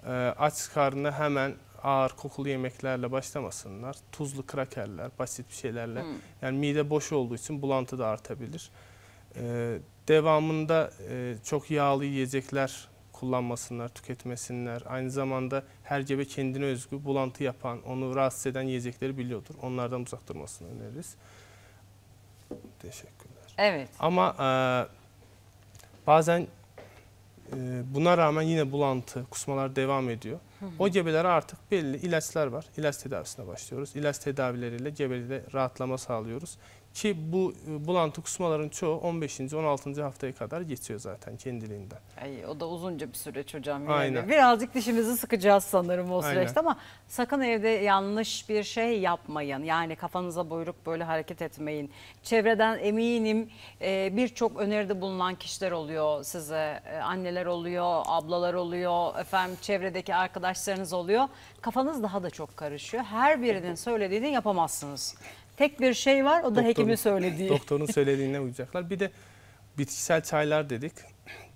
e, aç karnı hemen ağır kokulu yemeklerle başlamasınlar. Tuzlu krakerler, basit bir şeylerle. Hmm. Yani mide boş olduğu için bulantı da artabilir. E, devamında e, çok yağlı yiyecekler kullanmasınlar, tüketmesinler. Aynı zamanda her gebe kendine özgü bulantı yapan, onu rahatsız eden yiyecekleri biliyordur. Onlardan uzak durmasını öneririz. Teşekkür Evet. Ama e, bazen e, buna rağmen yine bulantı, kusmalar devam ediyor. Hı hı. O gebelere artık belli ilaçlar var. İlaç tedavisine başlıyoruz. İlaç tedavileriyle gebede rahatlama sağlıyoruz. Ki bu e, bulantı kusmaların çoğu 15. 16. haftaya kadar geçiyor zaten kendiliğinden. Ay, o da uzunca bir süreç hocam. Yani. Aynen. Birazcık dişimizi sıkacağız sanırım o süreçte Aynen. ama sakın evde yanlış bir şey yapmayın. Yani kafanıza buyruk böyle hareket etmeyin. Çevreden eminim e, birçok öneride bulunan kişiler oluyor size. E, anneler oluyor, ablalar oluyor, efendim çevredeki arkadaşlarınız oluyor. Kafanız daha da çok karışıyor. Her birinin söylediğini yapamazsınız. Tek bir şey var o da doktorun, hekimin söylediği. Doktorun söylediğine uyacaklar. Bir de bitkisel çaylar dedik.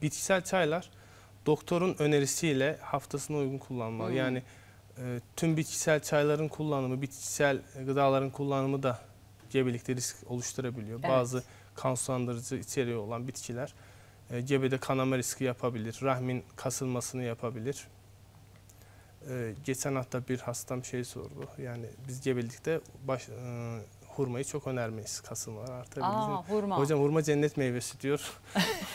Bitkisel çaylar doktorun önerisiyle haftasına uygun kullanmalı. Hmm. Yani e, tüm bitkisel çayların kullanımı, bitkisel gıdaların kullanımı da gebelikte risk oluşturabiliyor. Evet. Bazı kanserlandırıcı içeriği olan bitkiler e, gebede kanama riski yapabilir, rahmin kasılmasını yapabilir. Ee, geçen hafta bir hastam şey sordu. Yani biz de baş, e, hurmayı çok önermeyiz kasılmalar artabilir. Aa, hurma. Hocam hurma cennet meyvesi diyor.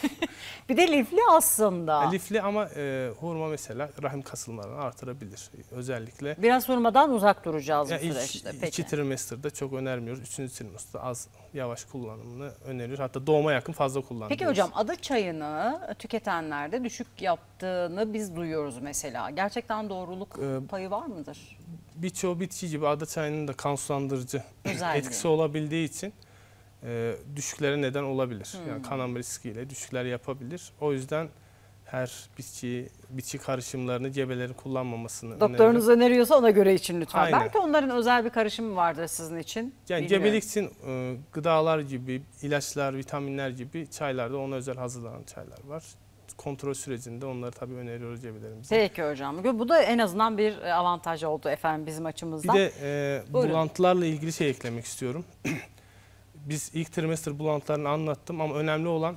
<laughs> bir de lifli aslında. E, lifli ama e, hurma mesela rahim kasımlarını artırabilir. Özellikle. Biraz hurmadan uzak duracağız yani bu süreçte. Ilk, peki. İki trimester'da çok önermiyoruz. Üçüncü trimester'da az yavaş kullanımını öneriyoruz. Hatta doğuma yakın fazla kullanıyoruz. Peki hocam ada çayını tüketenlerde düşük yaptığını biz duyuyoruz mesela. Gerçekten doğruluk ee, payı var mıdır? birçoğu bitki gibi ada çayının da kansulandırıcı Güzeldi. etkisi olabildiği için e, düşüklere neden olabilir. Hmm. Yani kanam riskiyle düşükler yapabilir. O yüzden her bitki, bitki karışımlarını gebelerin kullanmamasını Doktorunuz öneririm. öneriyorsa ona göre için lütfen. Aynen. Belki onların özel bir karışımı vardır sizin için. Yani Bilmiyorum. gebelik için e, gıdalar gibi, ilaçlar, vitaminler gibi çaylarda ona özel hazırlanan çaylar var kontrol sürecinde onları tabii öneriyoruz cebirlerimize. Peki hocam. Bu da en azından bir e, avantaj oldu efendim bizim açımızdan. Bir de e, bulantılarla ilgili şey eklemek istiyorum. <clears throat> Biz ilk trimester bulantılarını anlattım ama önemli olan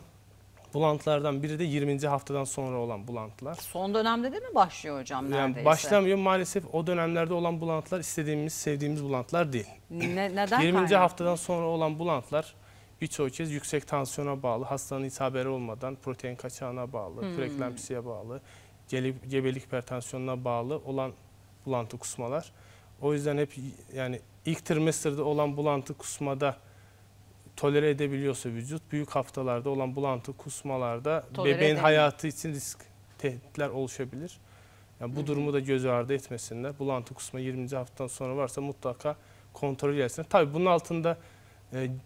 bulantılardan biri de 20. haftadan sonra olan bulantılar. Son dönemde de mi başlıyor hocam neredeyse? Yani başlamıyor maalesef o dönemlerde olan bulantılar istediğimiz, sevdiğimiz bulantılar değil. Ne, neden 20. Kaynaklı? haftadan sonra olan bulantılar birçok kez yüksek tansiyona bağlı, hastanın hiç haberi olmadan protein kaçağına bağlı, hmm. preeklampsiye bağlı, gebelik hipertansiyonuna bağlı olan bulantı kusmalar. O yüzden hep yani ilk trimesterde olan bulantı kusmada tolere edebiliyorsa vücut, büyük haftalarda olan bulantı kusmalarda tolere bebeğin edelim. hayatı için risk tehditler oluşabilir. Yani bu Hı durumu da göz ardı etmesinler. Bulantı kusma 20. haftadan sonra varsa mutlaka kontrol etsinler. Tabii bunun altında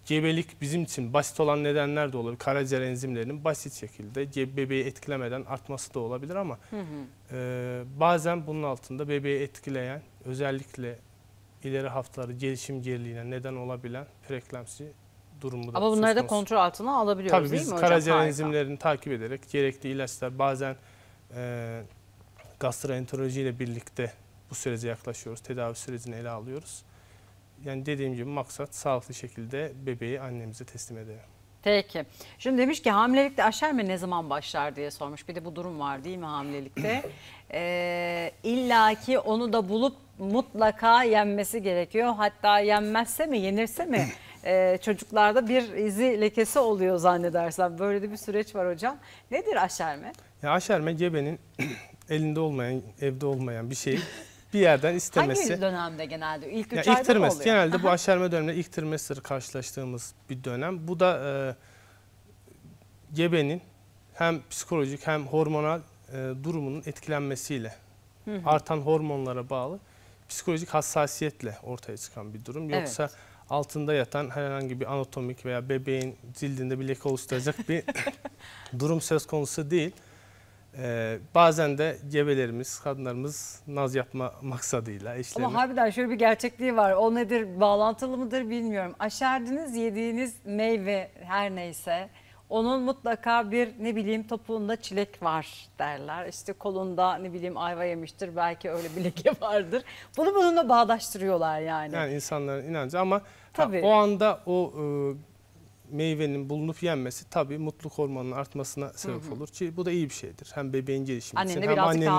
Cebelik ee, bizim için basit olan nedenler de olabilir. Karaciğer enzimlerinin basit şekilde bebeği etkilemeden artması da olabilir ama hı hı. E, bazen bunun altında bebeği etkileyen özellikle ileri haftaları gelişim geriliğine neden olabilen preeklemsi durumu da Ama bunları da kontrol altına alabiliyoruz Tabii değil mi hocam? Tabii biz karaciğer Harika. enzimlerini takip ederek gerekli ilaçlar bazen e, gastroenteroloji birlikte bu sürece yaklaşıyoruz. Tedavi sürecini ele alıyoruz. Yani dediğim gibi maksat sağlıklı şekilde bebeği annemize teslim edelim. Peki. Şimdi demiş ki hamilelikte aşerme ne zaman başlar diye sormuş. Bir de bu durum var değil mi hamilelikte? <clears throat> Ee, İlla ki onu da bulup mutlaka yenmesi gerekiyor. Hatta yenmezse mi yenirse mi <clears throat> e, çocuklarda bir izi lekesi oluyor zannedersem. Böyle de bir süreç var hocam. Nedir aşerme? Ya aşerme gebenin <clears throat> elinde olmayan, evde olmayan bir şey. <laughs> bir yerden istemesi. Hangi dönemde genelde? İlk üç yani ayda mı oluyor? Genelde bu aşerme döneminde ilk trimester karşılaştığımız bir dönem. Bu da e, gebenin hem psikolojik hem hormonal e, durumunun etkilenmesiyle hı hı. artan hormonlara bağlı psikolojik hassasiyetle ortaya çıkan bir durum. Yoksa evet. altında yatan herhangi bir anatomik veya bebeğin cildinde bir leke oluşturacak bir <laughs> durum söz konusu değil. Ee, bazen de cebelerimiz kadınlarımız naz yapma maksadıyla işlerini... Ama harbiden şöyle bir gerçekliği var. O nedir, bağlantılı mıdır bilmiyorum. Aşerdiniz, yediğiniz meyve her neyse onun mutlaka bir ne bileyim topuğunda çilek var derler. İşte kolunda ne bileyim ayva yemiştir belki öyle bir leke <laughs> vardır. Bunu bununla bağdaştırıyorlar yani. Yani insanların inancı ama Tabii. Ha, o anda o e, meyvenin bulunup yenmesi tabii mutluluk hormonunun artmasına sebep hı hı. olur ki bu da iyi bir şeydir. Hem bebeğin gelişimi Annenin için hem annenin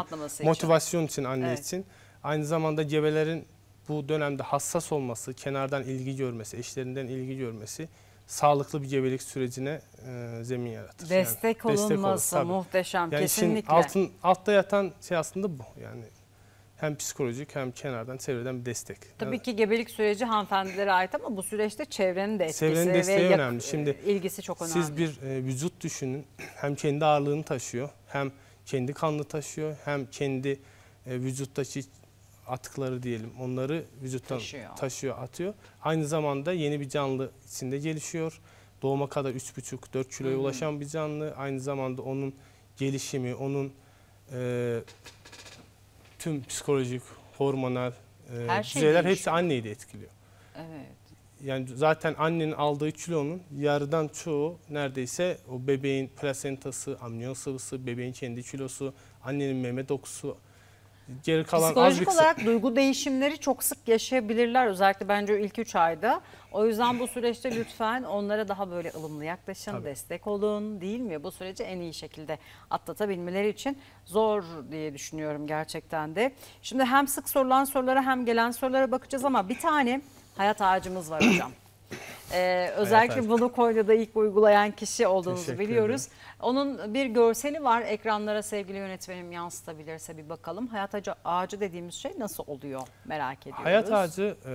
motivasyon için, için anne evet. için. Aynı zamanda gebelerin bu dönemde hassas olması, kenardan ilgi görmesi, eşlerinden ilgi görmesi sağlıklı bir gebelik sürecine e, zemin yaratır. Destek yani, olunması destek olur, muhteşem yani kesinlikle. Altın, altta yatan şey aslında bu yani hem psikolojik hem kenardan çevreden bir destek. Tabii yani, ki gebelik süreci hanımefendilere ait ama bu süreçte çevrenin de etkisi çevrenin desteği ve önemli. Şimdi e, ilgisi çok önemli. Siz bir e, vücut düşünün. <clears throat> Hem kendi ağırlığını taşıyor, hem kendi kanını taşıyor, hem kendi e, vücuttaki atıkları diyelim onları vücuttan taşıyor. taşıyor, atıyor. Aynı zamanda yeni bir canlı içinde gelişiyor. Doğuma kadar 3,5-4 kiloya ulaşan bir canlı. Aynı zamanda onun gelişimi, onun e, tüm psikolojik, hormonal, e, Her şey hepsi anneyi de etkiliyor. Evet. Yani zaten annenin aldığı kilonun yarıdan çoğu neredeyse o bebeğin plasentası, amniyon sıvısı, bebeğin kendi kilosu, annenin meme dokusu, Geri kalan Psikolojik azlık... olarak duygu değişimleri çok sık yaşayabilirler özellikle bence ilk 3 ayda. O yüzden bu süreçte lütfen onlara daha böyle ılımlı yaklaşın, Tabii. destek olun değil mi? Bu süreci en iyi şekilde atlatabilmeleri için zor diye düşünüyorum gerçekten de. Şimdi hem sık sorulan sorulara hem gelen sorulara bakacağız ama bir tane hayat ağacımız var hocam. Ee, özellikle evet, bunu Konya'da ilk uygulayan kişi olduğunuzu Teşekkür biliyoruz. Ederim. Onun bir görseli var ekranlara sevgili yönetmenim yansıtabilirse bir bakalım. Hayat ağacı, dediğimiz şey nasıl oluyor merak ediyoruz. Hayat ağacı e,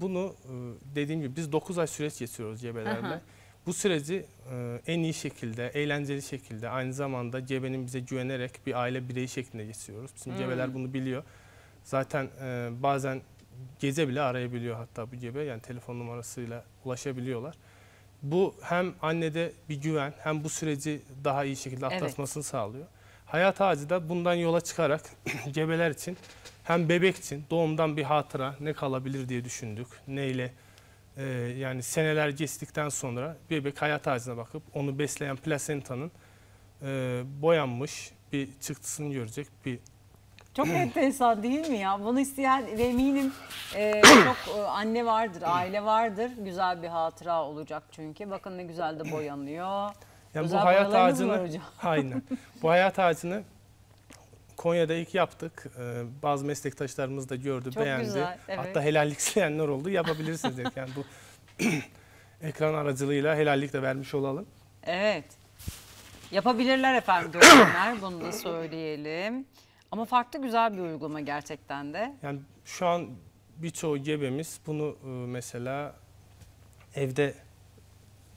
bunu e, dediğim gibi biz 9 ay süreç geçiriyoruz gebelerle. Bu süreci e, en iyi şekilde, eğlenceli şekilde aynı zamanda cebenin bize güvenerek bir aile bireyi şeklinde geçiriyoruz. Şimdi hmm. cebeler bunu biliyor. Zaten e, bazen gece bile arayabiliyor hatta bu gebe. Yani telefon numarasıyla ulaşabiliyorlar. Bu hem annede bir güven hem bu süreci daha iyi şekilde atlatmasını evet. sağlıyor. Hayat ağacı da bundan yola çıkarak <clears throat> gebeler için hem bebek için doğumdan bir hatıra ne kalabilir diye düşündük. Neyle e, yani seneler geçtikten sonra bebek hayat ağacına bakıp onu besleyen plasentanın e, boyanmış bir çıktısını görecek bir çok <clears throat> enteresan değil mi ya? Bunu isteyen eminim e, <clears throat> çok e, anne vardır, aile vardır. Güzel bir hatıra olacak çünkü. Bakın ne güzel de boyanıyor. Yani bu hayat ağacını hocam. <laughs> aynen. Bu hayat ağacını Konya'da ilk yaptık. Ee, bazı meslektaşlarımız da gördü, Çok beğendi. güzel, evet. Hatta helallik <laughs> isteyenler oldu. Yapabilirsiniz dedik. Yani bu <clears throat> ekran aracılığıyla helallik de vermiş olalım. Evet. Yapabilirler efendim dönemler. Bunu da söyleyelim. Ama farklı güzel bir uygulama gerçekten de. Yani şu an birçoğu gebemiz bunu e, mesela evde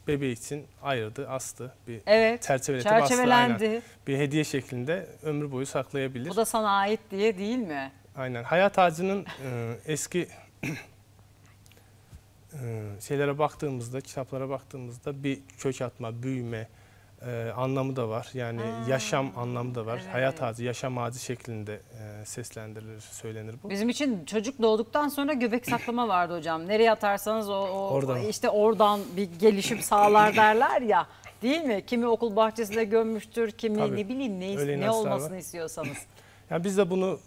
bebeği için ayırdı, astı. Bir evet, çerçeveletip çerçevelendi. Astı, aynen. Bir hediye şeklinde ömür boyu saklayabilir. Bu da sana ait diye değil mi? Aynen. Hayat ağacının e, eski e, şeylere baktığımızda, kitaplara baktığımızda bir kök atma, büyüme, e, anlamı da var. Yani Aa, yaşam anlamı da var. Evet. Hayat ağacı, yaşam ağacı şeklinde e, seslendirilir, söylenir bu. Bizim için çocuk doğduktan sonra göbek saklama vardı hocam. Nereye atarsanız o, o, oradan. işte oradan bir gelişim sağlar derler ya. Değil mi? Kimi okul bahçesinde gömmüştür, kimi Tabii. ne bileyim ne, ne olmasını var. istiyorsanız. <laughs> yani biz de bunu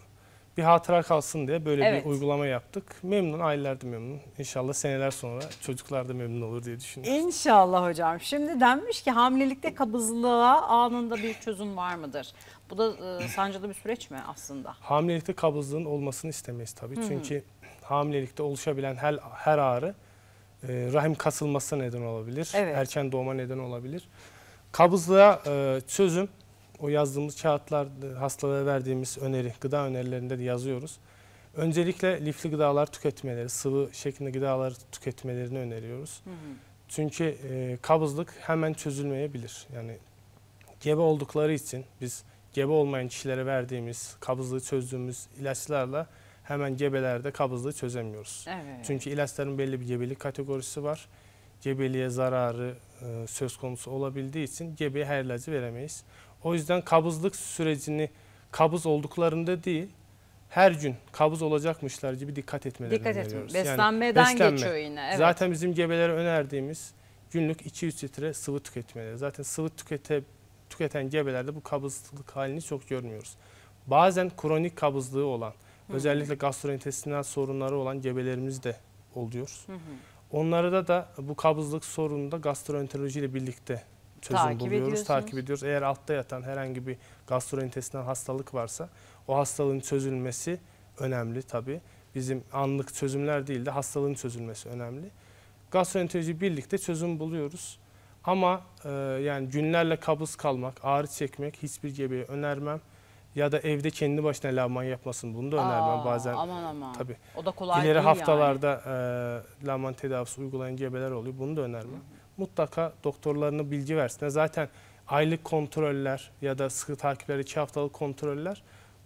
bir hatıra kalsın diye böyle evet. bir uygulama yaptık. Memnun, aileler de memnun. İnşallah seneler sonra çocuklar da memnun olur diye düşünüyorum. İnşallah hocam. Şimdi denmiş ki hamilelikte kabızlığa anında bir çözüm var mıdır? Bu da e, sancılı bir süreç mi aslında? Hamilelikte kabızlığın olmasını istemeyiz tabii. Hı -hı. Çünkü hamilelikte oluşabilen her, her ağrı e, rahim kasılması neden olabilir. Evet. Erken doğuma neden olabilir. Kabızlığa e, çözüm o yazdığımız kağıtlar e, hastalara verdiğimiz öneri, gıda önerilerinde de yazıyoruz. Öncelikle lifli gıdalar tüketmeleri, sıvı şeklinde gıdaları tüketmelerini öneriyoruz. Hı hı. Çünkü e, kabızlık hemen çözülmeyebilir. Yani gebe oldukları için biz gebe olmayan kişilere verdiğimiz, kabızlığı çözdüğümüz ilaçlarla hemen gebelerde kabızlığı çözemiyoruz. Evet. Çünkü ilaçların belli bir gebelik kategorisi var. Gebeliğe zararı e, söz konusu olabildiği için gebeye her ilacı veremeyiz. O yüzden kabızlık sürecini kabız olduklarında değil, her gün kabız olacakmışlar gibi dikkat etmelerini dikkat öneriyoruz. Dikkat Beslenmeden yani beslenme. geçiyor yine. Evet. Zaten bizim gebelere önerdiğimiz günlük 200 litre sıvı tüketmeleri. Zaten sıvı tükete, tüketen gebelerde bu kabızlık halini çok görmüyoruz. Bazen kronik kabızlığı olan, Hı -hı. özellikle gastrointestinal sorunları olan gebelerimiz de oluyor. Hı -hı. Onlarda da bu kabızlık sorununda gastroenterolojiyle birlikte çözüm takip buluyoruz, ediyorsunuz. takip ediyoruz. Eğer altta yatan herhangi bir gastrointestinal hastalık varsa o hastalığın çözülmesi önemli tabii. Bizim anlık çözümler değil de hastalığın çözülmesi önemli. Gastroenteroloji birlikte çözüm buluyoruz. Ama e, yani günlerle kabız kalmak, ağrı çekmek hiçbir gebeye önermem. Ya da evde kendi başına lavman yapmasın bunu da önermem Aa, bazen. Aman aman. Tabii. O da kolay İleri değil haftalarda yani. e, lavman tedavisi uygulayan gebeler oluyor. Bunu da önermem. Hı mutlaka doktorlarına bilgi versinler. Zaten aylık kontroller ya da sıkı takipleri, iki haftalık kontroller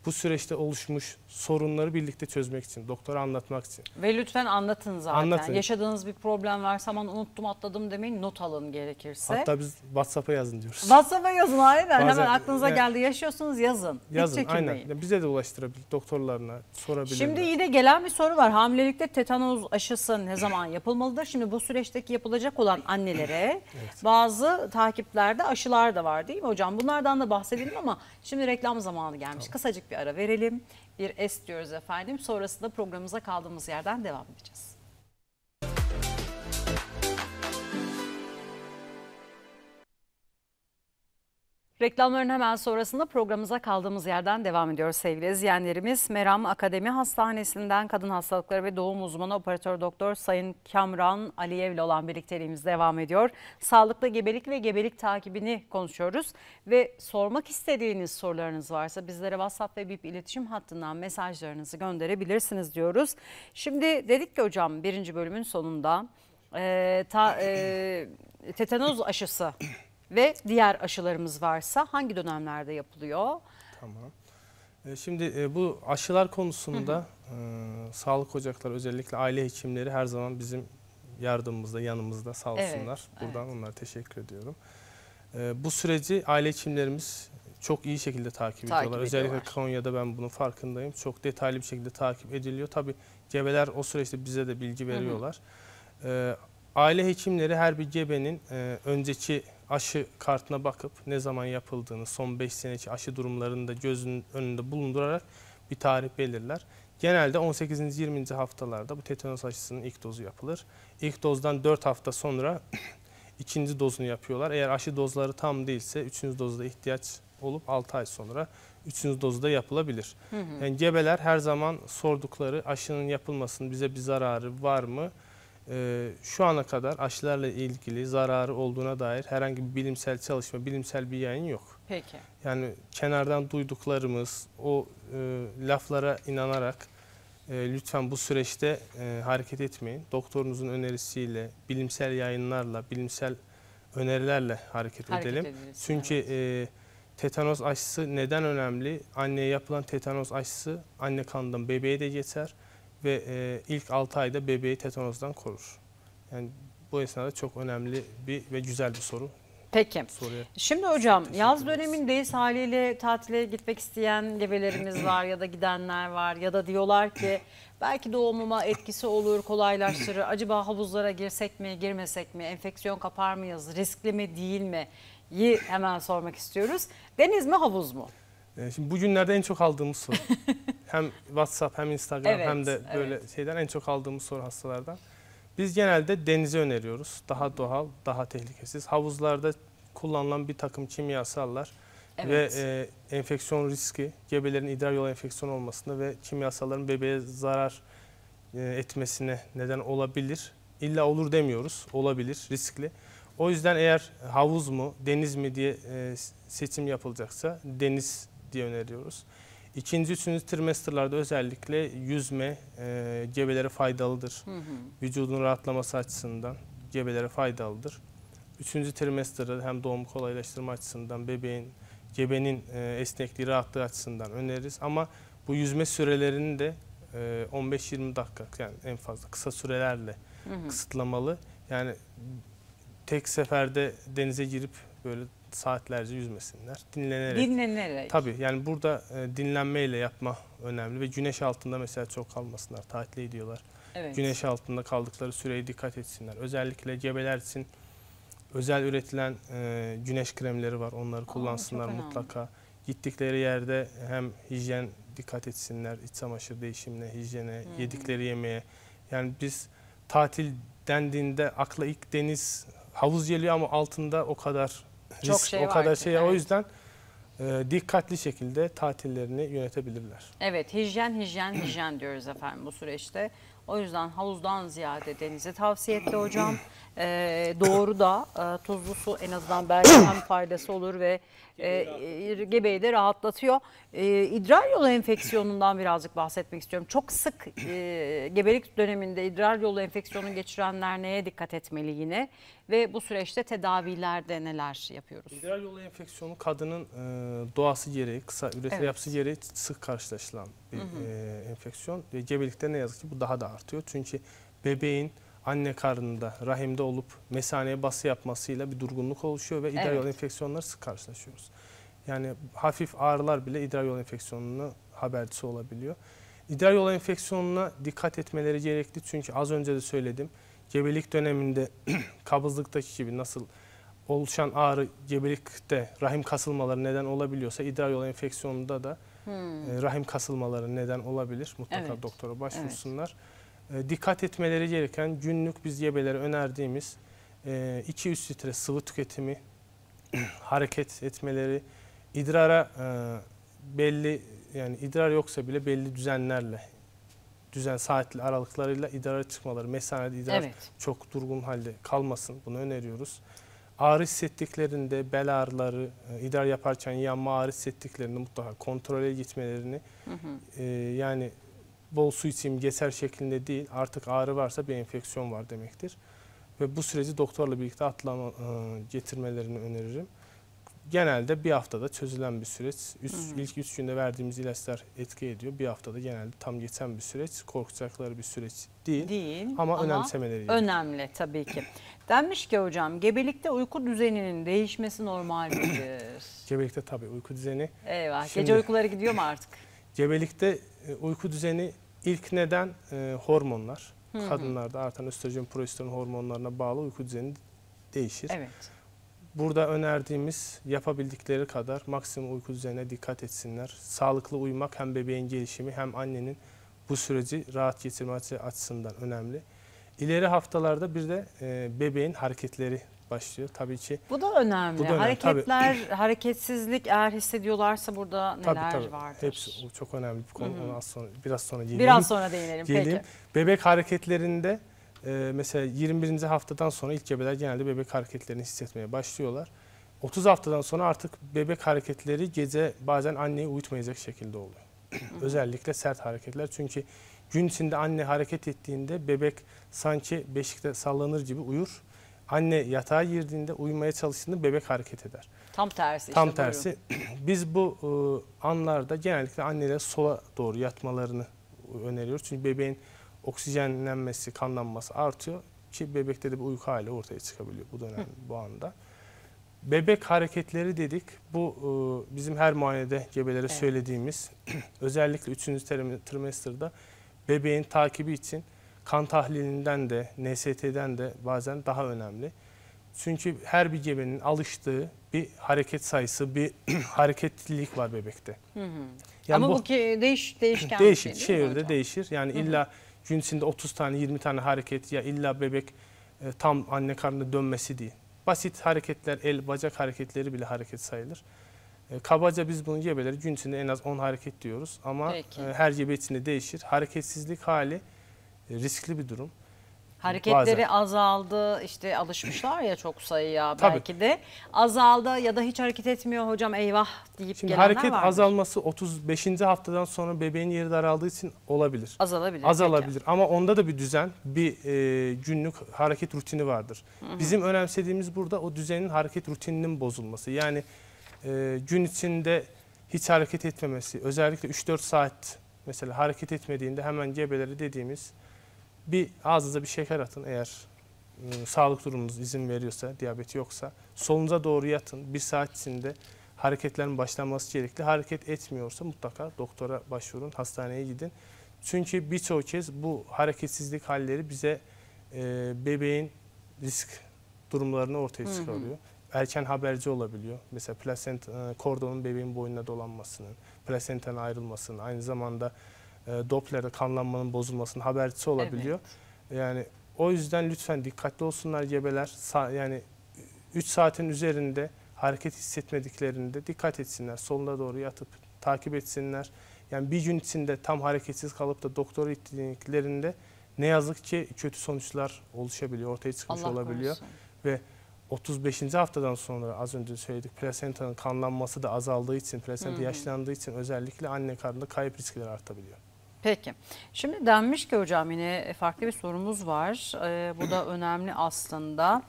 bu süreçte oluşmuş sorunları birlikte çözmek için, doktora anlatmak için. Ve lütfen anlatın zaten. Anlatın. Yaşadığınız bir problem varsa aman unuttum atladım demeyin not alın gerekirse. Hatta biz WhatsApp'a yazın diyoruz. WhatsApp'a yazın aynen Bazen, hemen aklınıza yani, geldi yaşıyorsunuz yazın. Yazın Hiç çekinmeyin. aynen bize de ulaştırabilir doktorlarına sorabilir. Şimdi yine gelen bir soru var hamilelikte tetanoz aşısı ne zaman yapılmalıdır? Şimdi bu süreçteki yapılacak olan annelere evet. bazı takiplerde aşılar da var değil mi hocam? Bunlardan da bahsedelim ama Şimdi reklam zamanı gelmiş. Tamam. Kısacık bir ara verelim. Bir es diyoruz efendim. Sonrasında programımıza kaldığımız yerden devam edeceğiz. Reklamların hemen sonrasında programımıza kaldığımız yerden devam ediyor sevgili izleyenlerimiz. Meram Akademi Hastanesi'nden kadın hastalıkları ve doğum uzmanı operatör doktor Sayın Kamran ile olan birlikteliğimiz devam ediyor. Sağlıklı gebelik ve gebelik takibini konuşuyoruz ve sormak istediğiniz sorularınız varsa bizlere WhatsApp ve BIP iletişim hattından mesajlarınızı gönderebilirsiniz diyoruz. Şimdi dedik ki hocam birinci bölümün sonunda e, ta, e, tetanoz aşısı ve diğer aşılarımız varsa hangi dönemlerde yapılıyor? Tamam. E, şimdi e, bu aşılar konusunda hı hı. E, sağlık ocakları özellikle aile hekimleri her zaman bizim yardımımızda, yanımızda sağ olsunlar. Evet, Buradan evet. onlara teşekkür ediyorum. bu süreci aile hekimlerimiz çok iyi şekilde takip, takip ediyorlar. ediyorlar. Özellikle Konya'da ben bunun farkındayım. Çok detaylı bir şekilde takip ediliyor. Tabii gebeler o süreçte bize de bilgi veriyorlar. Hı hı. aile hekimleri her bir gebenin önceki aşı kartına bakıp ne zaman yapıldığını, son 5 seneki aşı durumlarını da gözünün önünde bulundurarak bir tarih belirler. Genelde 18. 20. haftalarda bu tetanos aşısının ilk dozu yapılır. İlk dozdan 4 hafta sonra <clears throat> ikinci dozunu yapıyorlar. Eğer aşı dozları tam değilse 3. dozda ihtiyaç olup 6 ay sonra 3. da yapılabilir. Hı hı. Yani gebeler her zaman sordukları aşının yapılmasının bize bir zararı var mı? e, şu ana kadar aşılarla ilgili zararı olduğuna dair herhangi bir bilimsel çalışma, bilimsel bir yayın yok. Peki. Yani kenardan duyduklarımız, o e, laflara inanarak e, lütfen bu süreçte e, hareket etmeyin. Doktorunuzun önerisiyle, bilimsel yayınlarla, bilimsel önerilerle hareket, hareket edelim. Ediliriz, Çünkü evet. e, tetanos aşısı neden önemli? Anneye yapılan tetanos aşısı anne kanından bebeğe de geçer ve e, ilk 6 ayda bebeği tetanozdan korur. Yani bu esnada çok önemli bir ve güzel bir soru. Peki. Soruya. Şimdi hocam Teşekkür yaz dönemindeyiz haliyle tatile gitmek isteyen gebelerimiz var ya da gidenler var ya da diyorlar ki belki doğumuma etkisi olur kolaylaştırır. Acaba havuzlara girsek mi girmesek mi enfeksiyon kapar mıyız riskli mi değil mi? Yi hemen sormak istiyoruz. Deniz mi havuz mu? E, şimdi bugünlerde en çok aldığımız soru. <laughs> Hem WhatsApp hem Instagram evet, hem de böyle evet. şeyden en çok aldığımız soru hastalardan. Biz genelde denize öneriyoruz. Daha doğal, daha tehlikesiz. Havuzlarda kullanılan bir takım kimyasallar evet. ve e, enfeksiyon riski, gebelerin idrar yolu enfeksiyon olmasında ve kimyasalların bebeğe zarar e, etmesine neden olabilir. İlla olur demiyoruz, olabilir, riskli. O yüzden eğer havuz mu, deniz mi diye e, seçim yapılacaksa deniz diye öneriyoruz. İkinci, üçüncü trimesterlarda özellikle yüzme e, gebelere faydalıdır. Hı hı. Vücudun rahatlaması açısından gebelere faydalıdır. Üçüncü trimesterda hem doğumu kolaylaştırma açısından bebeğin, gebenin e, esnekliği, rahatlığı açısından öneririz. Ama bu yüzme sürelerini de e, 15-20 dakika yani en fazla kısa sürelerle hı hı. kısıtlamalı. Yani tek seferde denize girip böyle saatlerce yüzmesinler. Dinlenerek. Dinlenerek. Tabii yani burada e, dinlenmeyle yapma önemli ve güneş altında mesela çok kalmasınlar. Tatil ediyorlar. Evet. Güneş altında kaldıkları süreye dikkat etsinler. Özellikle gebeler için özel üretilen e, güneş kremleri var. Onları kullansınlar Aa, mutlaka. Gittikleri yerde hem hijyen dikkat etsinler. iç çamaşır değişimine, hijyene, hmm. yedikleri yemeğe. Yani biz tatil dendiğinde akla ilk deniz havuz geliyor ama altında o kadar çok risk, şey o kadar şey. Evet. O yüzden e, dikkatli şekilde tatillerini yönetebilirler. Evet hijyen hijyen hijyen diyoruz efendim bu süreçte. O yüzden havuzdan ziyade denize tavsiye etti hocam e, doğru da e, tuzlu su en azından belki hem <coughs> faydası olur ve e, gebeyi de rahatlatıyor. E, idrar yolu enfeksiyonundan birazcık bahsetmek istiyorum. Çok sık e, gebelik döneminde idrar yolu enfeksiyonu geçirenler neye dikkat etmeli yine ve bu süreçte tedavilerde neler yapıyoruz? İdrar yolu enfeksiyonu kadının e, doğası gereği, kısa üretim evet. yapısı gereği sık karşılaşılan bir hı hı. E, enfeksiyon. Ve gebelikte ne yazık ki bu daha da artıyor. Çünkü bebeğin anne karnında, rahimde olup mesaneye bası yapmasıyla bir durgunluk oluşuyor ve idrar evet. yolu enfeksiyonları sık karşılaşıyoruz. Yani hafif ağrılar bile idrar yolu enfeksiyonunu habercisi olabiliyor. İdrar yolu enfeksiyonuna dikkat etmeleri gerekli çünkü az önce de söyledim. Gebelik döneminde <clears throat> kabızlıktaki gibi nasıl oluşan ağrı gebelikte rahim kasılmaları neden olabiliyorsa idrar yolu enfeksiyonunda da hmm. E, rahim kasılmaları neden olabilir. Mutlaka evet. doktora başvursunlar. Evet. Ee, dikkat etmeleri gereken günlük biz yebelere önerdiğimiz 2-3 e, litre sıvı tüketimi, <clears throat> hareket etmeleri, idrara e, belli yani idrar yoksa bile belli düzenlerle düzen saatli aralıklarıyla idrara çıkmaları, mesanede idrar evet. çok durgun halde kalmasın bunu öneriyoruz. Ağrı hissettiklerinde bel ağrıları, e, idrar yaparken yanma ağrı hissettiklerinde mutlaka kontrole gitmelerini hı hı. E, yani bol su içeyim geçer şeklinde değil artık ağrı varsa bir enfeksiyon var demektir. Ve bu süreci doktorla birlikte atlama, e, getirmelerini öneririm. Genelde bir haftada çözülen bir süreç. Üst, hmm. İlk üç günde verdiğimiz ilaçlar etki ediyor. Bir haftada genelde tam geçen bir süreç. Korkacakları bir süreç değil. Değil. Ama, ama önemsemeleri. Gerekir. Önemli tabii ki. <clears throat> Denmiş ki hocam gebelikte uyku düzeninin değişmesi normal midir? <clears throat> gebelikte tabii uyku düzeni. Eyvah. Şimdi, gece uykuları gidiyor mu artık? Gebelikte e, uyku düzeni İlk neden e, hormonlar. Hı hı. Kadınlarda artan östrojen, progesteron hormonlarına bağlı uyku düzeni değişir. Evet. Burada önerdiğimiz yapabildikleri kadar maksimum uyku düzenine dikkat etsinler. Sağlıklı uyumak hem bebeğin gelişimi hem annenin bu süreci rahat geçirmesi açısından önemli. İleri haftalarda bir de e, bebeğin hareketleri başlıyor. Tabii ki. Bu da önemli. Bu da önemli. Hareketler, tabii. hareketsizlik eğer hissediyorlarsa burada neler tabii, tabii. vardır? Hepsi çok önemli bir konu. Hı -hı. sonra, biraz sonra değinelim. Biraz sonra değinelim. Peki. Bebek hareketlerinde e, mesela 21. haftadan sonra ilk gebeler genelde bebek hareketlerini hissetmeye başlıyorlar. 30 haftadan sonra artık bebek hareketleri gece bazen anneyi uyutmayacak şekilde oluyor. Hı -hı. Özellikle sert hareketler. Çünkü gün içinde anne hareket ettiğinde bebek sanki beşikte sallanır gibi uyur Anne yatağa girdiğinde, uyumaya çalıştığında bebek hareket eder. Tam tersi Tam işte, tersi. <clears throat> Biz bu e, anlarda genellikle annelere sola doğru yatmalarını e, öneriyoruz. Çünkü bebeğin oksijenlenmesi, kanlanması artıyor ki bebekte de bir uyku hali ortaya çıkabiliyor bu dönem, bu anda. Bebek hareketleri dedik. Bu e, bizim her muayenede gebelere evet. söylediğimiz <clears throat> özellikle 3. trimesterde bebeğin takibi için kan tahlilinden de, NST'den de bazen daha önemli. Çünkü her bir gebenin alıştığı bir hareket sayısı, bir <clears throat> hareketlilik var bebekte. Hı hı. Yani Ama bu, bu değiş, değişken <clears throat> değişir, bir şey değil değişir. Yani hı hı. illa gün 30 tane 20 tane hareket ya illa bebek e, tam anne karnında dönmesi değil. Basit hareketler, el, bacak hareketleri bile hareket sayılır. E, kabaca biz bunu gebeleri gün en az 10 hareket diyoruz ama e, her gebe içinde değişir. Hareketsizlik hali riskli bir durum. Hareketleri Bazen. azaldı işte alışmışlar ya çok sayıya Tabii. belki de azaldı ya da hiç hareket etmiyor hocam eyvah deyip Şimdi hareket vardır. azalması 35. haftadan sonra bebeğin yeri daraldığı için olabilir. Azalabilir. Azalabilir peki. ama onda da bir düzen bir e, günlük hareket rutini vardır. Hı hı. Bizim önemsediğimiz burada o düzenin hareket rutininin bozulması yani e, gün içinde hiç hareket etmemesi özellikle 3-4 saat mesela hareket etmediğinde hemen gebeleri dediğimiz bir ağzınıza bir şeker atın eğer e, sağlık durumunuz izin veriyorsa, diyabet yoksa. Solunuza doğru yatın. Bir saat içinde hareketlerin başlaması gerekli. Hareket etmiyorsa mutlaka doktora başvurun, hastaneye gidin. Çünkü birçok kez bu hareketsizlik halleri bize e, bebeğin risk durumlarını ortaya çıkarıyor. Hı hı. Erken haberci olabiliyor. Mesela plasent, kordonun bebeğin boynuna dolanmasının, plasentanın ayrılmasının, aynı zamanda e, Doppler'de kanlanmanın bozulmasının habercisi olabiliyor. Evet. Yani o yüzden lütfen dikkatli olsunlar gebeler. Sa yani 3 saatin üzerinde hareket hissetmediklerinde dikkat etsinler. Soluna doğru yatıp takip etsinler. Yani bir gün içinde tam hareketsiz kalıp da doktora gittiklerinde ne yazık ki kötü sonuçlar oluşabiliyor, ortaya çıkmış Allah olabiliyor. Korusun. Ve 35. haftadan sonra az önce söyledik plasentanın kanlanması da azaldığı için, plasenta Hı yaşlandığı için özellikle anne karnında kayıp riskleri artabiliyor. Peki. Şimdi denmiş ki hocam yine farklı bir sorumuz var. Ee, bu da <clears throat> önemli aslında.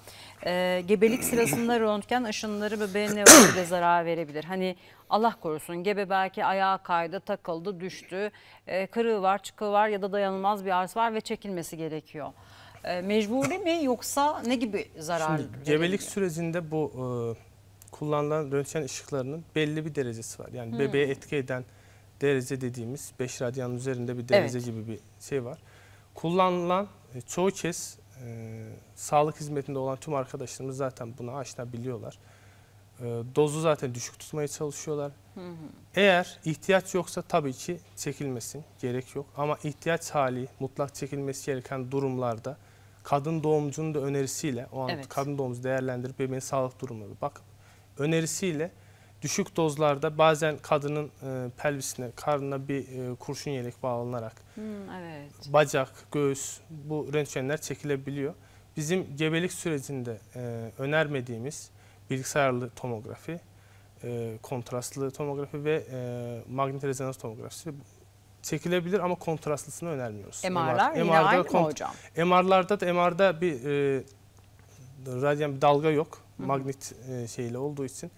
Ee, gebelik sırasında röntgen aşınları bebeğin nörotiyle <clears throat> zarar verebilir. Hani Allah korusun gebe belki ayağa kaydı, takıldı, düştü. Ee, kırığı var, çıkığı var ya da dayanılmaz bir arz var ve çekilmesi gerekiyor. Ee, mecburi mi yoksa ne gibi zarar Şimdi, Gebelik sürecinde bu e, kullanılan röntgen ışıklarının belli bir derecesi var. Yani hmm. bebeğe etki eden derece dediğimiz 5 radyan üzerinde bir derece evet. gibi bir şey var. Kullanılan e, çoğu kez e, sağlık hizmetinde olan tüm arkadaşlarımız zaten bunu aşina biliyorlar. E, dozu zaten düşük tutmaya çalışıyorlar. Hı hı. Eğer ihtiyaç yoksa tabii ki çekilmesin. Gerek yok. Ama ihtiyaç hali mutlak çekilmesi gereken durumlarda kadın doğumcunun da önerisiyle o an evet. kadın doğumcu değerlendirip bebeğin sağlık durumuna bakıp önerisiyle düşük dozlarda bazen kadının e, pelvisine, karnına bir e, kurşun yelek bağlanarak hmm, evet. bacak, göğüs bu röntgenler çekilebiliyor. Bizim gebelik sürecinde e, önermediğimiz bilgisayarlı tomografi, e, kontrastlı tomografi ve e, magnet rezonans tomografisi çekilebilir ama kontrastlısını önermiyoruz. MR'lar MR, yine MR'da aynı mı hocam? MR'larda da MR'da bir e, radyan bir dalga yok. Hı -hı. Magnet e, şeyle olduğu için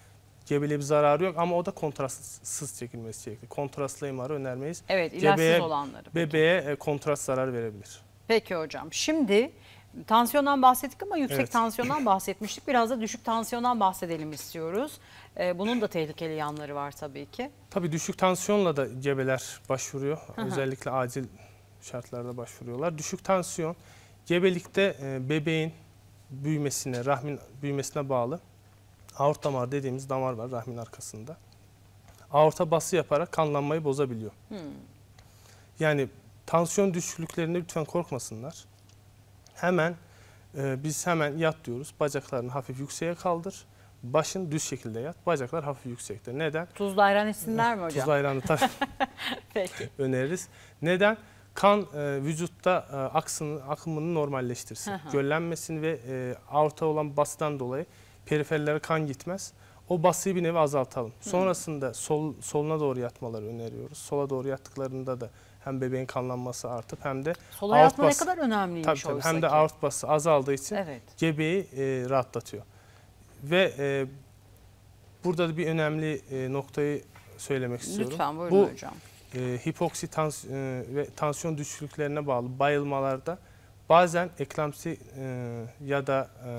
Gebeliğe bir zararı yok ama o da kontrastsız çekilmesi gerekli. Kontrastlı MR'ı önermeyiz. Evet ilaçsız gebeye, olanları. Peki. Bebeğe e, kontrast zarar verebilir. Peki hocam şimdi tansiyondan bahsettik ama yüksek evet. tansiyondan bahsetmiştik. Biraz da düşük tansiyondan bahsedelim istiyoruz. E, bunun da tehlikeli yanları var tabii ki. Tabii düşük tansiyonla da gebeler başvuruyor. Özellikle acil şartlarda başvuruyorlar. Düşük tansiyon gebelikte e, bebeğin büyümesine, rahmin büyümesine bağlı aort damar dediğimiz damar var rahmin arkasında. Aorta bası yaparak kanlanmayı bozabiliyor. Hmm. Yani tansiyon düşüklüklerine lütfen korkmasınlar. Hemen e, biz hemen yat diyoruz. Bacaklarını hafif yükseğe kaldır. Başın düz şekilde yat. Bacaklar hafif yüksekte. Neden? Tuzlu ayran içsinler mi hocam? Tuzlu ayranı tabii <laughs> Peki. öneririz. Neden? Kan e, vücutta e, aksın, akımını normalleştirsin. Hı Göllenmesin ve e, aorta olan bastan dolayı periferilere kan gitmez. O basıyı bir nevi azaltalım. Sonrasında sol, soluna doğru yatmaları öneriyoruz. Sola doğru yattıklarında da hem bebeğin kanlanması artıp hem de Sola yatma bası, ne kadar önemliymiş tabii, tabii, Hem de aort bası azaldığı için evet. gebeyi e, rahatlatıyor. Ve e, burada da bir önemli e, noktayı söylemek istiyorum. Lütfen buyurun Bu, hocam. E, hipoksi tans e, ve tansiyon düşüklüklerine bağlı bayılmalarda bazen eklampsi e, ya da e,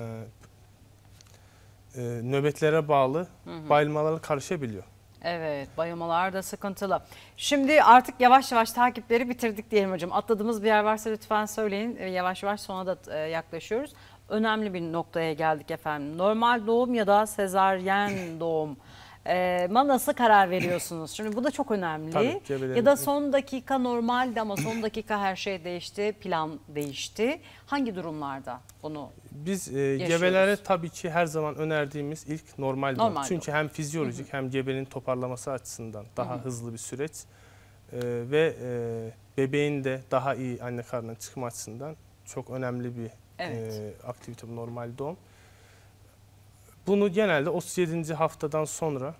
e, nöbetlere bağlı hı hı. karışabiliyor. Evet bayılmalar da sıkıntılı. Şimdi artık yavaş yavaş takipleri bitirdik diyelim hocam. Atladığımız bir yer varsa lütfen söyleyin. E, yavaş yavaş sona da e, yaklaşıyoruz. Önemli bir noktaya geldik efendim. Normal doğum ya da sezaryen doğum ee, ma nasıl karar veriyorsunuz? Şimdi bu da çok önemli. Tabii, ya da son dakika normaldi ama son dakika her şey değişti, plan değişti. Hangi durumlarda bunu Biz e, gebelere tabii ki her zaman önerdiğimiz ilk normal, doğum. Çünkü hem fizyolojik hem gebenin toparlaması açısından daha hızlı bir süreç. E, ve e, bebeğin de daha iyi anne karnına çıkma açısından çok önemli bir evet. e, aktivite normal doğum. Bunu genelde 37. haftadan sonra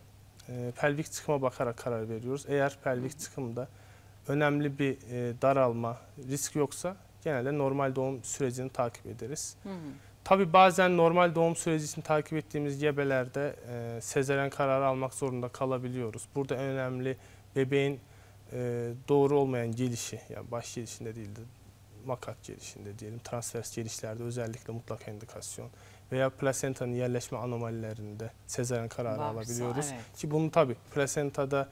e, pelvik tıkıma bakarak karar veriyoruz. Eğer pelvik tıkımda önemli bir e, daralma risk yoksa genelde normal doğum sürecini takip ederiz. Tabi bazen normal doğum süreci için takip ettiğimiz gebelerde e, sezeren kararı almak zorunda kalabiliyoruz. Burada en önemli bebeğin e, doğru olmayan gelişi, yani baş gelişinde değil de makat gelişinde diyelim, transvers gelişlerde özellikle mutlak endikasyon veya plasentanın yerleşme anomalilerinde sezaryen kararı Varsa, alabiliyoruz. Evet. Ki bunu tabi plasentada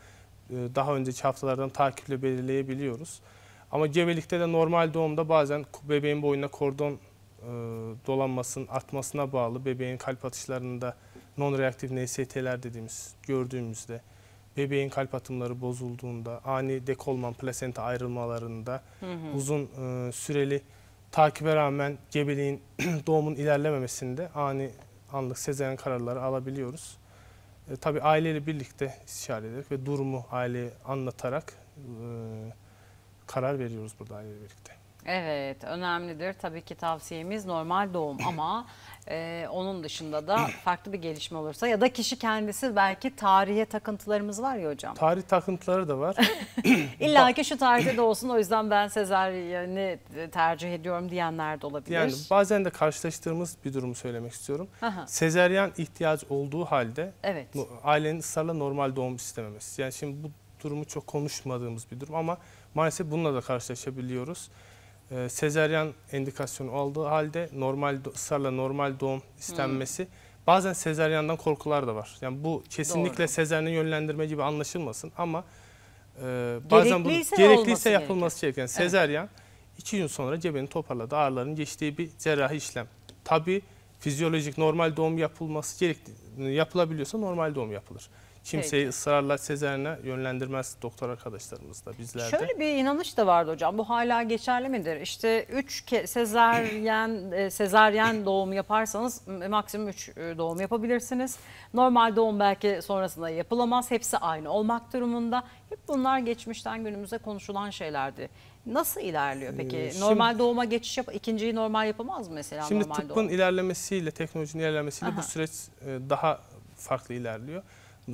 e, daha önceki haftalardan takiple belirleyebiliyoruz. Ama gebelikte de normal doğumda bazen bebeğin boyuna kordon e, dolanmasının artmasına bağlı bebeğin kalp atışlarında non-reaktif NST'ler dediğimiz gördüğümüzde bebeğin kalp atımları bozulduğunda ani dekolman plasenta ayrılmalarında hı hı. uzun e, süreli takibe rağmen gebeliğin <clears throat> doğumun ilerlememesinde ani anlık sezeren kararları alabiliyoruz. E, tabii aileyle birlikte istişare ederek ve durumu aileye anlatarak e, karar veriyoruz burada aileyle birlikte. Evet önemlidir tabii ki tavsiyemiz normal doğum ama <clears throat> Ee, onun dışında da <clears throat> farklı bir gelişme olursa ya da kişi kendisi belki tarihe takıntılarımız var ya hocam. Tarih takıntıları da var. <laughs> <clears throat> İlla ki şu tarihte de olsun o yüzden ben Sezeryan'ı tercih ediyorum diyenler de olabilir. Yani bazen de karşılaştığımız bir durumu söylemek istiyorum. Aha. Sezeryan ihtiyacı olduğu halde evet. ailenin ısrarla normal doğum istememesi. Yani şimdi bu durumu çok konuşmadığımız bir durum ama maalesef bununla da karşılaşabiliyoruz e, ee, sezeryan endikasyonu aldığı halde normal ısrarla normal doğum istenmesi hmm. bazen sezeryandan korkular da var. Yani bu kesinlikle Doğru. sezeryan yönlendirme gibi anlaşılmasın ama e, bazen bu bunu, gerekliyse yapılması gereken yani evet. iki gün sonra cebeni toparladı ağrıların geçtiği bir cerrahi işlem. Tabi fizyolojik normal doğum yapılması gerektiğini yapılabiliyorsa normal doğum yapılır. Kimseyi Peki. ısrarla Sezer'ine yönlendirmez doktor arkadaşlarımız da bizlerde. Şöyle bir inanış da vardı hocam. Bu hala geçerli midir? İşte 3 sezeryen e, sezeryen doğum yaparsanız maksimum 3 e, doğum yapabilirsiniz. Normal doğum belki sonrasında yapılamaz. Hepsi aynı olmak durumunda. Hep bunlar geçmişten günümüze konuşulan şeylerdi. Nasıl ilerliyor peki? Ee, şimdi, normal doğuma geçiş yap, ikinciyi normal yapamaz mı mesela? Şimdi tıbbın doğum? ilerlemesiyle, teknolojinin ilerlemesiyle Aha. bu süreç e, daha farklı ilerliyor.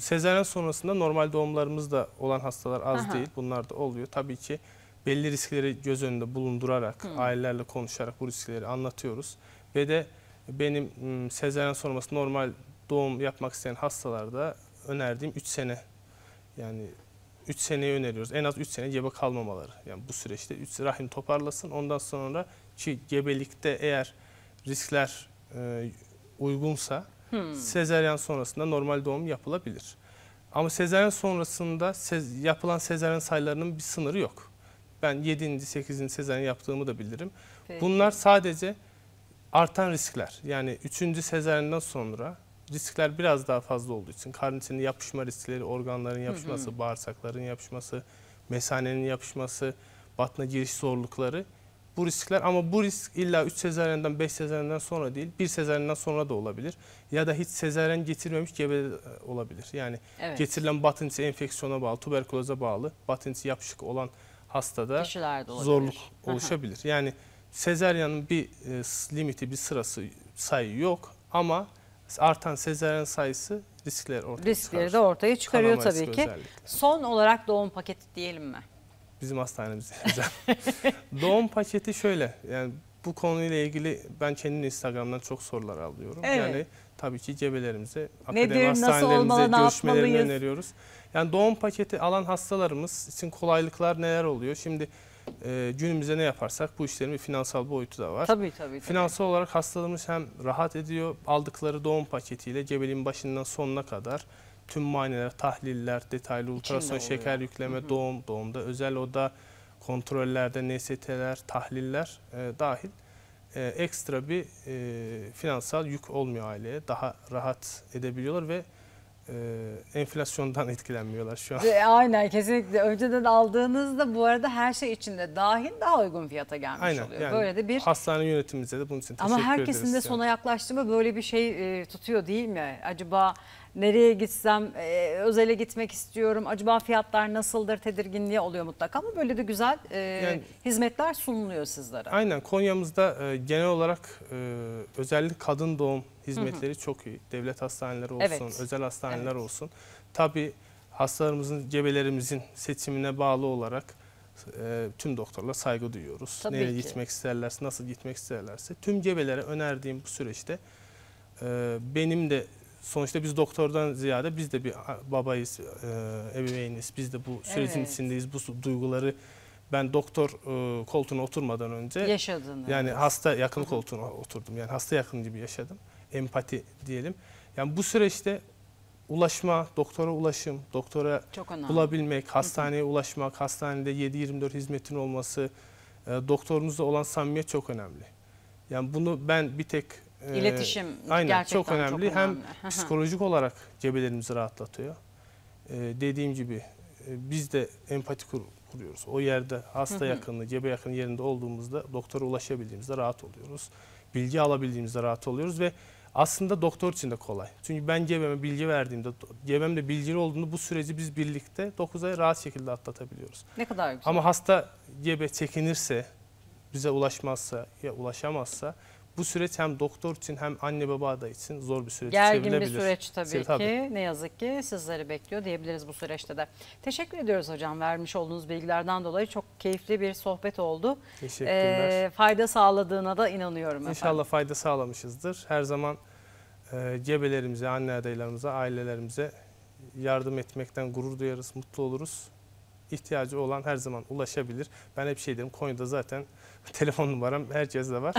Sezaryen sonrasında normal doğumlarımızda olan hastalar az Aha. değil. Bunlar da oluyor. Tabii ki belli riskleri göz önünde bulundurarak, Hı. ailelerle konuşarak bu riskleri anlatıyoruz. Ve de benim sezaryen sonrası normal doğum yapmak isteyen hastalarda önerdiğim 3 sene. Yani 3 seneyi öneriyoruz. En az 3 sene gebe kalmamaları. Yani bu süreçte 3 rahim toparlasın. Ondan sonra ki gebelikte eğer riskler e, uygunsa Hmm. sonrasında normal doğum yapılabilir. Ama sezeryan sonrasında sez, yapılan sezeryan sayılarının bir sınırı yok. Ben 7. 8. sezeryan yaptığımı da bilirim. Peki. Bunlar sadece artan riskler. Yani 3. sezeryandan sonra riskler biraz daha fazla olduğu için karın karnitinin yapışma riskleri, organların yapışması, hı hı. bağırsakların yapışması, mesanenin yapışması, batna giriş zorlukları bu riskler ama bu risk illa 3 sezaryenden 5 sezaryenden sonra değil bir sezaryenden sonra da olabilir. Ya da hiç sezaryen getirmemiş gebe e, olabilir. Yani evet. getirilen batınti enfeksiyona bağlı, tuberküloza bağlı batınti yapışık olan hastada zorluk oluşabilir. yani sezaryanın bir e, limiti, bir sırası sayı yok ama artan sezaryen sayısı riskler ortaya riskleri çıkarır. de ortaya çıkarıyor Kanama tabii ki. Özellikle. Son olarak doğum paketi diyelim mi? bizim hastanemizde. <laughs> Doğum paketi şöyle. Yani bu konuyla ilgili ben kendim Instagram'dan çok sorular alıyorum. Evet. Yani tabii ki cebelerimize, akademi hastanelerimize olmalı, görüşmelerini öneriyoruz. Yani doğum paketi alan hastalarımız için kolaylıklar neler oluyor? Şimdi e, günümüzde ne yaparsak bu işlerin bir finansal boyutu da var. Tabii tabii. tabii. Finansal olarak hastalarımız hem rahat ediyor aldıkları doğum paketiyle cebelin başından sonuna kadar tüm muayeneler, tahliller, detaylı ultrason, şeker yükleme, Hı -hı. doğum, doğumda özel oda, kontrollerde NST'ler, tahliller e, dahil e, ekstra bir e, finansal yük olmuyor aileye. Daha rahat edebiliyorlar ve e, enflasyondan <laughs> etkilenmiyorlar şu an. aynen kesinlikle. Önceden aldığınızda bu arada her şey içinde dahil daha uygun fiyata gelmiş aynen, oluyor. Yani Böyle de bir hastane yönetimimize de bunun için teşekkür ederiz. Ama herkesin de yani. sona yaklaştığı böyle bir şey e, tutuyor değil mi? Acaba nereye gitsem, e, özele gitmek istiyorum, acaba fiyatlar nasıldır tedirginliği oluyor mutlaka ama böyle de güzel e, yani, hizmetler sunuluyor sizlere. Aynen Konya'mızda e, genel olarak e, özellikle kadın doğum hizmetleri hı hı. çok iyi. Devlet hastaneleri olsun, evet. özel hastaneler evet. olsun. Tabi hastalarımızın, cebelerimizin seçimine bağlı olarak e, tüm doktorlara saygı duyuyoruz. Tabii Nereye ki. gitmek isterlerse, nasıl gitmek isterlerse. Tüm gebelere önerdiğim bu süreçte e, benim de sonuçta biz doktordan ziyade biz de bir babayız, e, ebeveyniz. Biz de bu sürecin evet. içindeyiz. Bu duyguları ben doktor e, koltuğuna oturmadan önce yaşadın. Yani evet. hasta yakın koltuğuna oturdum. Yani hasta yakın gibi yaşadım. Empati diyelim. Yani bu süreçte ulaşma, doktora ulaşım, doktora bulabilmek, hastaneye ulaşmak, hastanede 7-24 hizmetin olması, e, doktorunuzla olan samimiyet çok önemli. Yani bunu ben bir tek ee, İletişim e, aynen, gerçekten çok önemli. Çok önemli. Hem psikolojik olarak cebelerimizi rahatlatıyor. E, dediğim gibi e, biz de empati kur, kuruyoruz. O yerde hasta yakını, cebe yakını yerinde olduğumuzda doktora ulaşabildiğimizde rahat oluyoruz. Bilgi alabildiğimizde rahat oluyoruz ve aslında doktor için de kolay. Çünkü ben cebeme bilgi verdiğimde, cebemde de bilgili olduğunda bu süreci biz birlikte 9 ay rahat şekilde atlatabiliyoruz. Ne kadar güzel. Ama hasta cebe çekinirse, bize ulaşmazsa ya ulaşamazsa bu süreç hem doktor için hem anne baba adayı için zor bir süreç. Gergin bir süreç tabii Sev, ki. Ne yazık ki sizleri bekliyor diyebiliriz bu süreçte de. Teşekkür ediyoruz hocam vermiş olduğunuz bilgilerden dolayı. Çok keyifli bir sohbet oldu. Teşekkürler. E, fayda sağladığına da inanıyorum efendim. İnşallah fayda sağlamışızdır. Her zaman e, gebelerimize, anne adaylarımıza, ailelerimize yardım etmekten gurur duyarız, mutlu oluruz. İhtiyacı olan her zaman ulaşabilir. Ben hep şey derim Konya'da zaten <laughs> telefon numaram herkes de var.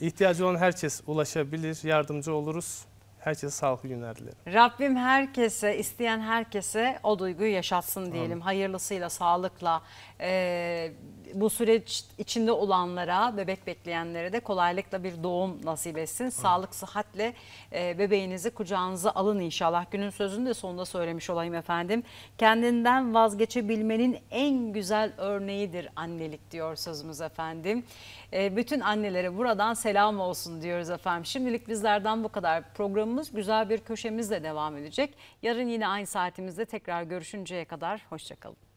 İhtiyacı olan herkes ulaşabilir, yardımcı oluruz. Herkese sağlıklı günler dilerim. Rabbim herkese, isteyen herkese o duyguyu yaşatsın diyelim. Amin. Hayırlısıyla, sağlıkla, e, bu süreç içinde olanlara, bebek bekleyenlere de kolaylıkla bir doğum nasip etsin. Sağlık, sıhhatle e, bebeğinizi kucağınıza alın inşallah. Günün sözünü de sonunda söylemiş olayım efendim. Kendinden vazgeçebilmenin en güzel örneğidir annelik diyor sözümüz efendim. E, bütün annelere buradan selam olsun diyoruz efendim. Şimdilik bizlerden bu kadar. Programımız güzel bir köşemizle devam edecek. Yarın yine aynı saatimizde tekrar görüşünceye kadar hoşçakalın.